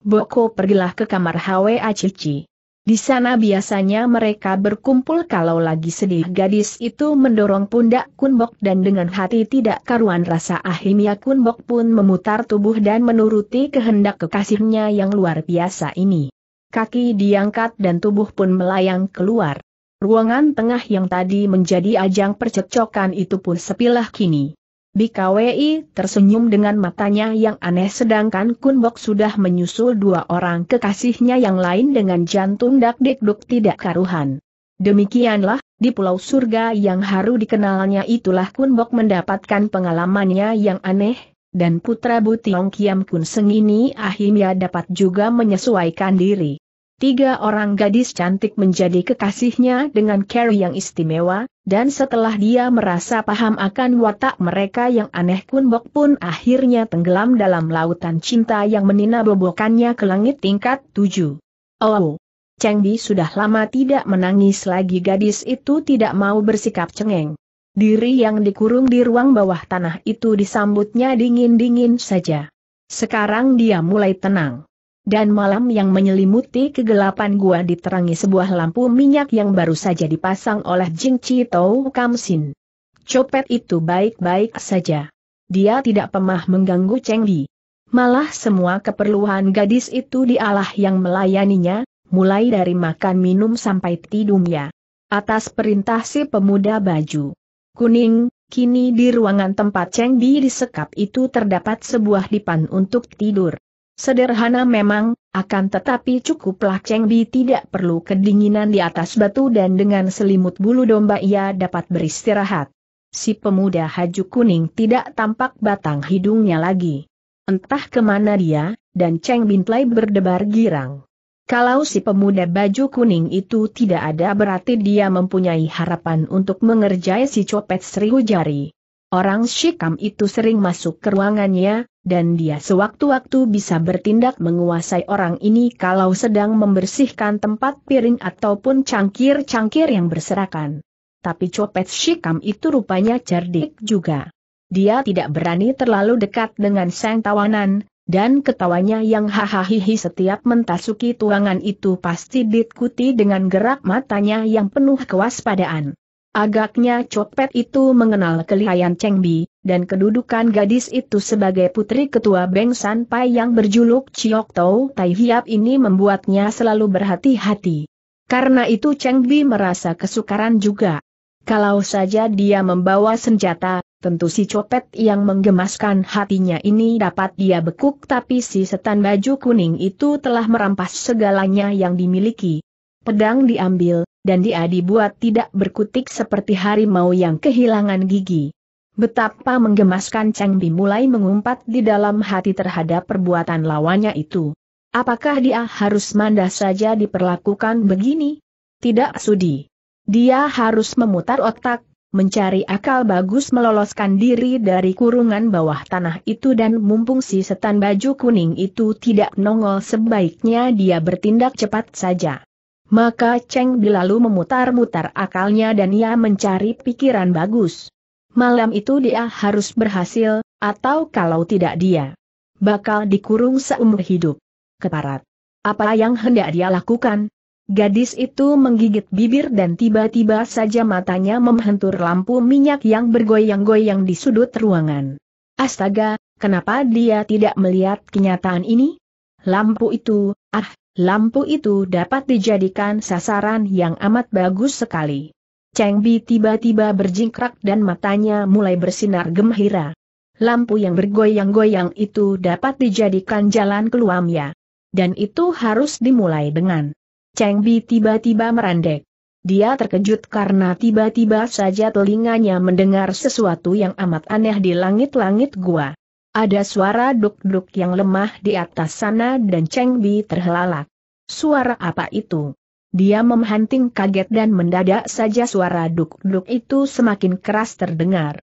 Boko pergilah ke kamar HWA Cici. Di sana biasanya mereka berkumpul kalau lagi sedih gadis itu mendorong pundak Kunbok dan dengan hati tidak karuan rasa ahimia Kunbok pun memutar tubuh dan menuruti kehendak kekasihnya yang luar biasa ini. Kaki diangkat dan tubuh pun melayang keluar. Ruangan tengah yang tadi menjadi ajang percekcokan itu pun sepilah kini. Bikawi tersenyum dengan matanya yang aneh sedangkan Kunbok sudah menyusul dua orang kekasihnya yang lain dengan jantung dak-dikduk tidak karuhan. Demikianlah, di pulau surga yang haru dikenalnya itulah Kunbok mendapatkan pengalamannya yang aneh, dan putra Butiong Kiam Kun Seng ini akhirnya dapat juga menyesuaikan diri tiga orang gadis cantik menjadi kekasihnya dengan care yang istimewa, dan setelah dia merasa paham akan watak mereka yang aneh Kunbok pun akhirnya tenggelam dalam lautan cinta yang menina bobokannya ke langit tingkat tujuh. Oh, Cheng Di sudah lama tidak menangis lagi gadis itu tidak mau bersikap cengeng. Diri yang dikurung di ruang bawah tanah itu disambutnya dingin-dingin saja. Sekarang dia mulai tenang. Dan malam yang menyelimuti kegelapan gua diterangi sebuah lampu minyak yang baru saja dipasang oleh Jing Chi Kam Sin. Copet itu baik-baik saja. Dia tidak pemah mengganggu Cheng Li. Malah semua keperluan gadis itu dialah yang melayaninya, mulai dari makan minum sampai tidurnya. Atas perintah si pemuda baju kuning, kini di ruangan tempat Cheng Li disekap itu terdapat sebuah dipan untuk tidur. Sederhana memang, akan tetapi cukuplah Cheng Bi tidak perlu kedinginan di atas batu dan dengan selimut bulu domba ia dapat beristirahat. Si pemuda haju kuning tidak tampak batang hidungnya lagi. Entah kemana dia, dan Cheng Bintlai berdebar girang. Kalau si pemuda baju kuning itu tidak ada berarti dia mempunyai harapan untuk mengerjai si copet jari. Orang Shikam itu sering masuk ke ruangannya, dan dia sewaktu-waktu bisa bertindak menguasai orang ini kalau sedang membersihkan tempat piring ataupun cangkir-cangkir yang berserakan. Tapi copet Shikam itu rupanya cerdik juga. Dia tidak berani terlalu dekat dengan sang tawanan, dan ketawanya yang hahaha setiap mentasuki tuangan itu pasti diikuti dengan gerak matanya yang penuh kewaspadaan. Agaknya copet itu mengenal kelihayan Cheng Bi, dan kedudukan gadis itu sebagai putri ketua Beng San Pai yang berjuluk Chiok Tau Tai Hiap ini membuatnya selalu berhati-hati. Karena itu Cheng Bi merasa kesukaran juga. Kalau saja dia membawa senjata, tentu si copet yang menggemaskan hatinya ini dapat dia bekuk tapi si setan baju kuning itu telah merampas segalanya yang dimiliki pedang diambil, dan dia dibuat tidak berkutik seperti harimau yang kehilangan gigi. Betapa menggemaskan Cheng Bi mulai mengumpat di dalam hati terhadap perbuatan lawannya itu. Apakah dia harus mandah saja diperlakukan begini? Tidak sudi. Dia harus memutar otak, mencari akal bagus meloloskan diri dari kurungan bawah tanah itu dan mumpung si setan baju kuning itu tidak nongol sebaiknya dia bertindak cepat saja. Maka Cheng Bilalu memutar-mutar akalnya dan ia mencari pikiran bagus. Malam itu dia harus berhasil, atau kalau tidak dia bakal dikurung seumur hidup. Keparat. Apa yang hendak dia lakukan? Gadis itu menggigit bibir dan tiba-tiba saja matanya memhentur lampu minyak yang bergoyang-goyang di sudut ruangan. Astaga, kenapa dia tidak melihat kenyataan ini? Lampu itu, ah, lampu itu dapat dijadikan sasaran yang amat bagus sekali. Cheng Bi tiba-tiba berjingkrak dan matanya mulai bersinar gembira. Lampu yang bergoyang-goyang itu dapat dijadikan jalan keluarnya. Dan itu harus dimulai dengan. Cheng Bi tiba-tiba merandek. Dia terkejut karena tiba-tiba saja telinganya mendengar sesuatu yang amat aneh di langit-langit gua. Ada suara duk-duk yang lemah di atas sana dan Cheng Bi terhelalak. Suara apa itu? Dia memhanting kaget dan mendadak saja suara duk-duk itu semakin keras terdengar.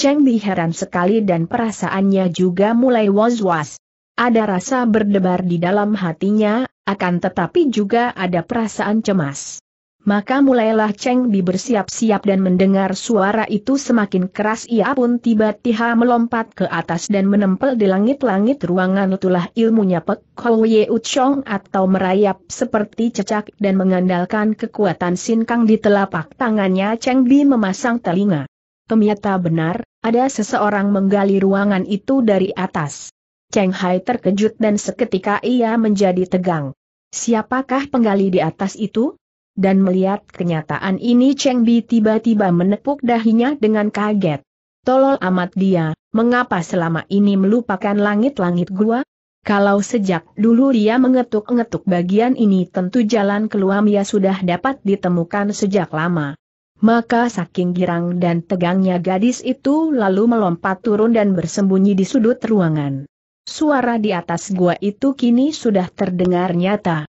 Cheng Bi heran sekali dan perasaannya juga mulai was-was. Ada rasa berdebar di dalam hatinya, akan tetapi juga ada perasaan cemas. Maka mulailah Cheng Bi bersiap-siap dan mendengar suara itu semakin keras ia pun tiba-tiba melompat ke atas dan menempel di langit-langit ruangan itulah ilmunya Pek u Uchong atau merayap seperti cecak dan mengandalkan kekuatan sinkang di telapak tangannya Cheng Bi memasang telinga. Ternyata benar, ada seseorang menggali ruangan itu dari atas. Cheng Hai terkejut dan seketika ia menjadi tegang. Siapakah penggali di atas itu? dan melihat kenyataan ini Cheng Bi tiba-tiba menepuk dahinya dengan kaget. Tolol amat dia, mengapa selama ini melupakan langit-langit gua? Kalau sejak dulu dia mengetuk-ngetuk bagian ini tentu jalan keluar sudah dapat ditemukan sejak lama. Maka saking girang dan tegangnya gadis itu lalu melompat turun dan bersembunyi di sudut ruangan. Suara di atas gua itu kini sudah terdengar nyata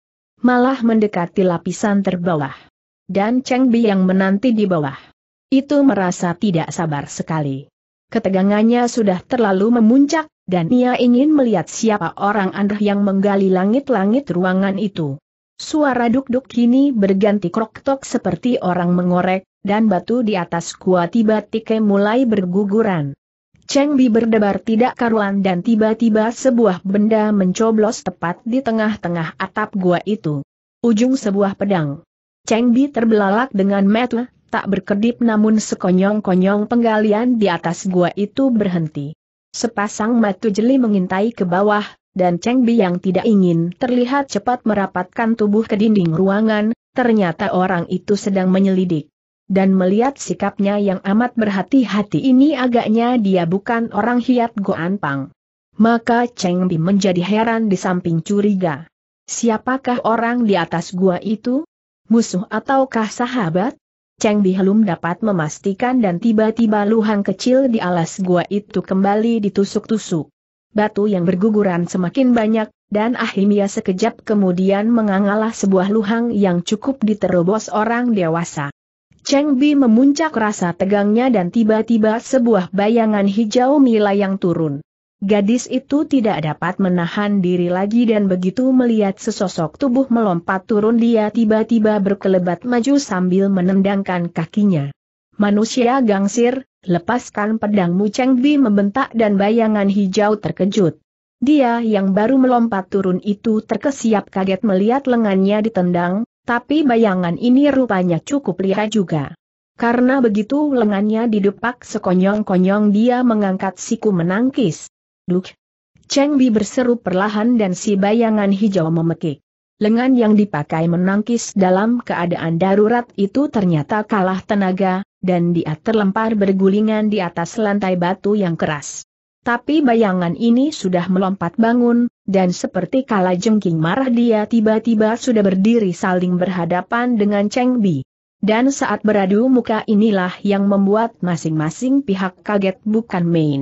malah mendekati lapisan terbawah. Dan Cheng Bi yang menanti di bawah. Itu merasa tidak sabar sekali. Ketegangannya sudah terlalu memuncak, dan ia ingin melihat siapa orang aneh yang menggali langit-langit ruangan itu. Suara duk-duk kini berganti krok-tok seperti orang mengorek, dan batu di atas kuat tiba-tiba mulai berguguran. Cheng Bi berdebar tidak karuan dan tiba-tiba sebuah benda mencoblos tepat di tengah-tengah atap gua itu. Ujung sebuah pedang. Cheng Bi terbelalak dengan mata, tak berkedip namun sekonyong-konyong penggalian di atas gua itu berhenti. Sepasang mata jeli mengintai ke bawah, dan Cheng Bi yang tidak ingin terlihat cepat merapatkan tubuh ke dinding ruangan, ternyata orang itu sedang menyelidik dan melihat sikapnya yang amat berhati-hati ini agaknya dia bukan orang hiat Goan Pang. Maka Cheng Bi menjadi heran di samping curiga. Siapakah orang di atas gua itu? Musuh ataukah sahabat? Cheng Bi belum dapat memastikan dan tiba-tiba luhang kecil di alas gua itu kembali ditusuk-tusuk. Batu yang berguguran semakin banyak, dan Ahimia sekejap kemudian mengangalah sebuah luhang yang cukup diterobos orang dewasa. Cheng Bi memuncak rasa tegangnya dan tiba-tiba sebuah bayangan hijau mila yang turun. Gadis itu tidak dapat menahan diri lagi dan begitu melihat sesosok tubuh melompat turun dia tiba-tiba berkelebat maju sambil menendangkan kakinya. Manusia gangsir, lepaskan pedangmu Cheng Bi membentak dan bayangan hijau terkejut. Dia yang baru melompat turun itu terkesiap kaget melihat lengannya ditendang, tapi bayangan ini rupanya cukup lihai juga. Karena begitu lengannya didepak sekonyong-konyong dia mengangkat siku menangkis. Duk, Cheng Bi berseru perlahan dan si bayangan hijau memekik. Lengan yang dipakai menangkis dalam keadaan darurat itu ternyata kalah tenaga, dan dia terlempar bergulingan di atas lantai batu yang keras. Tapi bayangan ini sudah melompat bangun, dan seperti kala jengking marah dia tiba-tiba sudah berdiri saling berhadapan dengan Cheng Bi. Dan saat beradu muka inilah yang membuat masing-masing pihak kaget bukan main.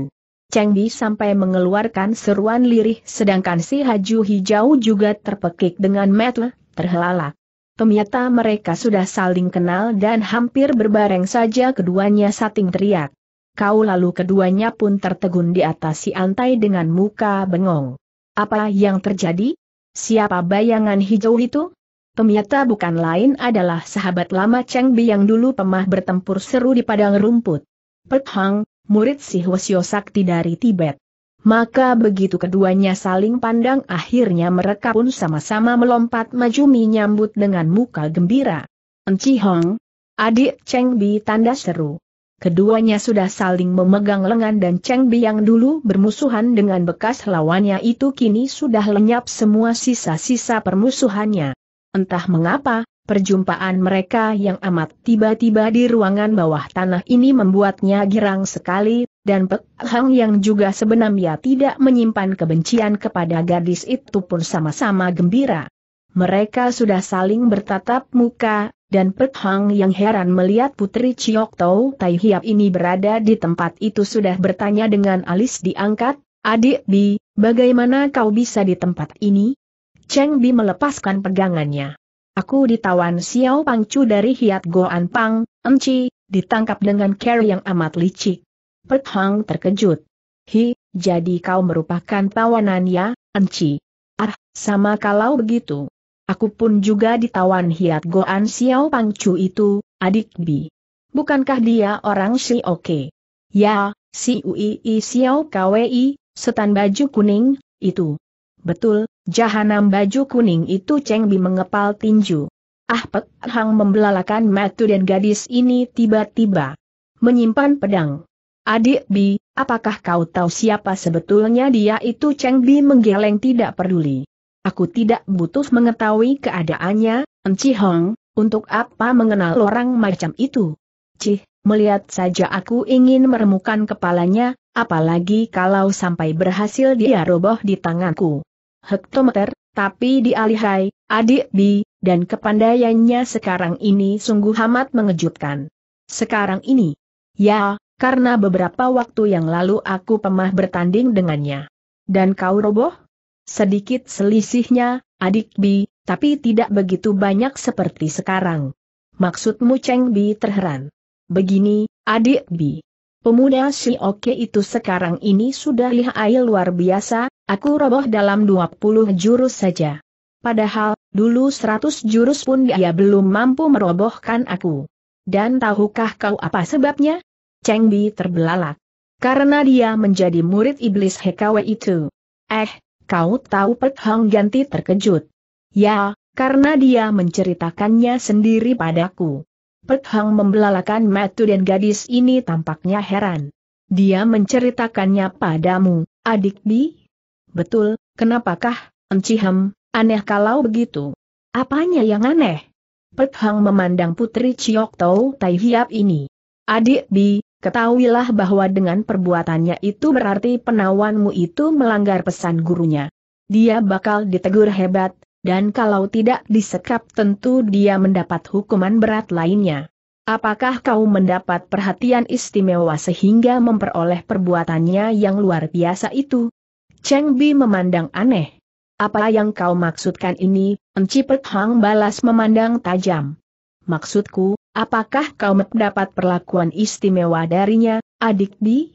Cheng Bi sampai mengeluarkan seruan lirih sedangkan si Haju Hijau juga terpekik dengan mata, terhelalak. Ternyata mereka sudah saling kenal dan hampir berbareng saja keduanya sating teriak kau lalu keduanya pun tertegun di atas si antai dengan muka bengong. Apa yang terjadi? Siapa bayangan hijau itu? Pemiata bukan lain adalah sahabat lama Cheng Bi yang dulu pemah bertempur seru di padang rumput. Pek Hang, murid si Hwasyo Sakti dari Tibet. Maka begitu keduanya saling pandang akhirnya mereka pun sama-sama melompat maju menyambut dengan muka gembira. Enci Hong, adik Cheng Bi tanda seru. Keduanya sudah saling memegang lengan dan Cheng yang dulu bermusuhan dengan bekas lawannya itu kini sudah lenyap semua sisa-sisa permusuhannya. Entah mengapa, perjumpaan mereka yang amat tiba-tiba di ruangan bawah tanah ini membuatnya girang sekali, dan Pek Hang yang juga sebenarnya tidak menyimpan kebencian kepada gadis itu pun sama-sama gembira. Mereka sudah saling bertatap muka, dan Pek Hang yang heran melihat putri Chiok Tau Tai Hiap ini berada di tempat itu sudah bertanya dengan alis diangkat, Adik Bi, bagaimana kau bisa di tempat ini? Cheng Bi melepaskan pegangannya. Aku ditawan Xiao Pangcu dari Hiat Goan Pang, Enci, ditangkap dengan care yang amat licik. Pek Hang terkejut. Hi, jadi kau merupakan tawanan ya, Enci. Ah, sama kalau begitu. Aku pun juga ditawan hiat Goan Xiao Pangcu itu, adik Bi. Bukankah dia orang si Oke? Ya, si Uii Xiao Kwei, setan baju kuning, itu. Betul, jahanam baju kuning itu Cheng Bi mengepal tinju. Ah Pek Hang membelalakan matu dan gadis ini tiba-tiba menyimpan pedang. Adik Bi, apakah kau tahu siapa sebetulnya dia itu Cheng Bi menggeleng tidak peduli. Aku tidak butuh mengetahui keadaannya, Enci Hong, untuk apa mengenal orang macam itu? Cih, melihat saja aku ingin meremukan kepalanya, apalagi kalau sampai berhasil dia roboh di tanganku. Hektometer, tapi dialihai, adik bi, dan kepandaiannya sekarang ini sungguh amat mengejutkan. Sekarang ini? Ya, karena beberapa waktu yang lalu aku pemah bertanding dengannya. Dan kau roboh? Sedikit selisihnya, adik Bi, tapi tidak begitu banyak seperti sekarang. Maksudmu Cheng Bi terheran. Begini, adik Bi. Pemuda si Oke itu sekarang ini sudah lihai luar biasa, aku roboh dalam 20 jurus saja. Padahal, dulu 100 jurus pun dia belum mampu merobohkan aku. Dan tahukah kau apa sebabnya? Cheng Bi terbelalak. Karena dia menjadi murid iblis Hekawe itu. Eh, Kau tahu Pek Hang Ganti terkejut. Ya, karena dia menceritakannya sendiri padaku. Pek Hang membelalakan matu dan gadis ini tampaknya heran. Dia menceritakannya padamu, adik Bi? Betul, kenapakah, Encihem, aneh kalau begitu? Apanya yang aneh? Pek Hang memandang putri Ciok Tau Tai Hiap ini. Adik Bi, Ketahuilah bahwa dengan perbuatannya itu berarti penawanmu itu melanggar pesan gurunya. Dia bakal ditegur hebat, dan kalau tidak disekap tentu dia mendapat hukuman berat lainnya. Apakah kau mendapat perhatian istimewa sehingga memperoleh perbuatannya yang luar biasa itu? Cheng Bi memandang aneh. Apa yang kau maksudkan ini, Enci Pek Hang balas memandang tajam. Maksudku, Apakah kau mendapat perlakuan istimewa darinya, adik di?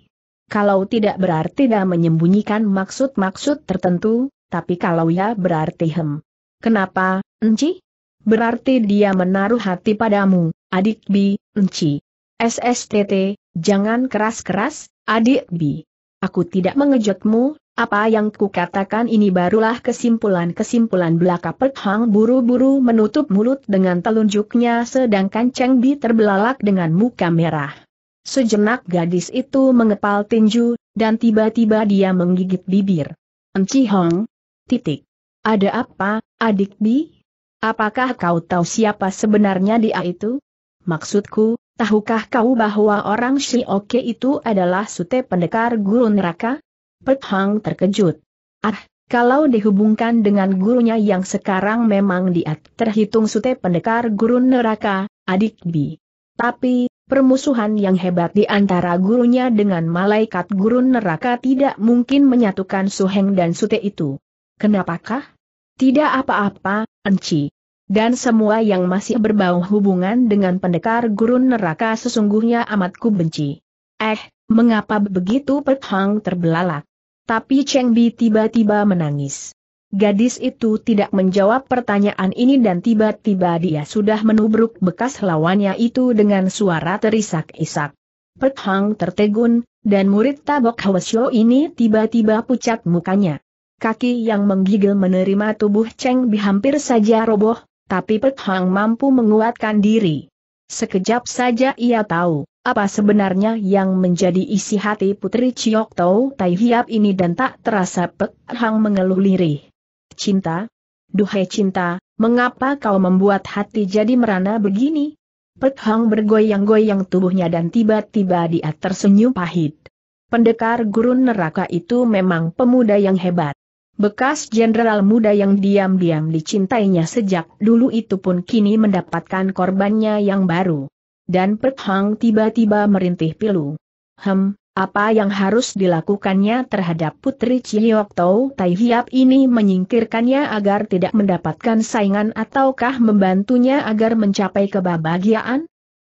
Kalau tidak berarti dia menyembunyikan maksud-maksud tertentu, tapi kalau ya berarti hem. Kenapa, Enci? Berarti dia menaruh hati padamu, adik bi, Enci. SSTT, jangan keras-keras, adik bi. Aku tidak mengejutmu, apa yang kukatakan ini barulah kesimpulan-kesimpulan belaka Pek Hang buru-buru menutup mulut dengan telunjuknya sedangkan Cheng Bi terbelalak dengan muka merah. Sejenak gadis itu mengepal tinju, dan tiba-tiba dia menggigit bibir. Enci Hong? Titik. Ada apa, adik Bi? Apakah kau tahu siapa sebenarnya dia itu? Maksudku, tahukah kau bahwa orang Shioke itu adalah sute pendekar guru neraka? Pet Hang terkejut. Ah, kalau dihubungkan dengan gurunya yang sekarang memang dia terhitung sute pendekar guru neraka, adik Bi. Tapi, permusuhan yang hebat di antara gurunya dengan malaikat guru neraka tidak mungkin menyatukan Suheng dan Sute itu. Kenapakah? Tidak apa-apa, Enci. Dan semua yang masih berbau hubungan dengan pendekar Gurun neraka sesungguhnya amatku benci. Eh, mengapa begitu Pet Hang terbelalak? Tapi Cheng Bi tiba-tiba menangis. Gadis itu tidak menjawab pertanyaan ini dan tiba-tiba dia sudah menubruk bekas lawannya itu dengan suara terisak-isak. Pek Hang tertegun, dan murid tabok Hwasyo ini tiba-tiba pucat mukanya. Kaki yang menggigil menerima tubuh Cheng Bi hampir saja roboh, tapi Pek Hang mampu menguatkan diri. Sekejap saja ia tahu, apa sebenarnya yang menjadi isi hati Putri Chiok Tau Tai Hiap ini dan tak terasa Pek Hang mengeluh lirih. Cinta? Duhai cinta, mengapa kau membuat hati jadi merana begini? Pek Hang bergoyang-goyang tubuhnya dan tiba-tiba dia tersenyum pahit. Pendekar gurun neraka itu memang pemuda yang hebat. Bekas jenderal muda yang diam-diam dicintainya sejak dulu itu pun kini mendapatkan korbannya yang baru dan Pek Hang tiba-tiba merintih pilu. Hem, apa yang harus dilakukannya terhadap Putri Ciyok Tau Tai Hiap ini menyingkirkannya agar tidak mendapatkan saingan ataukah membantunya agar mencapai kebahagiaan?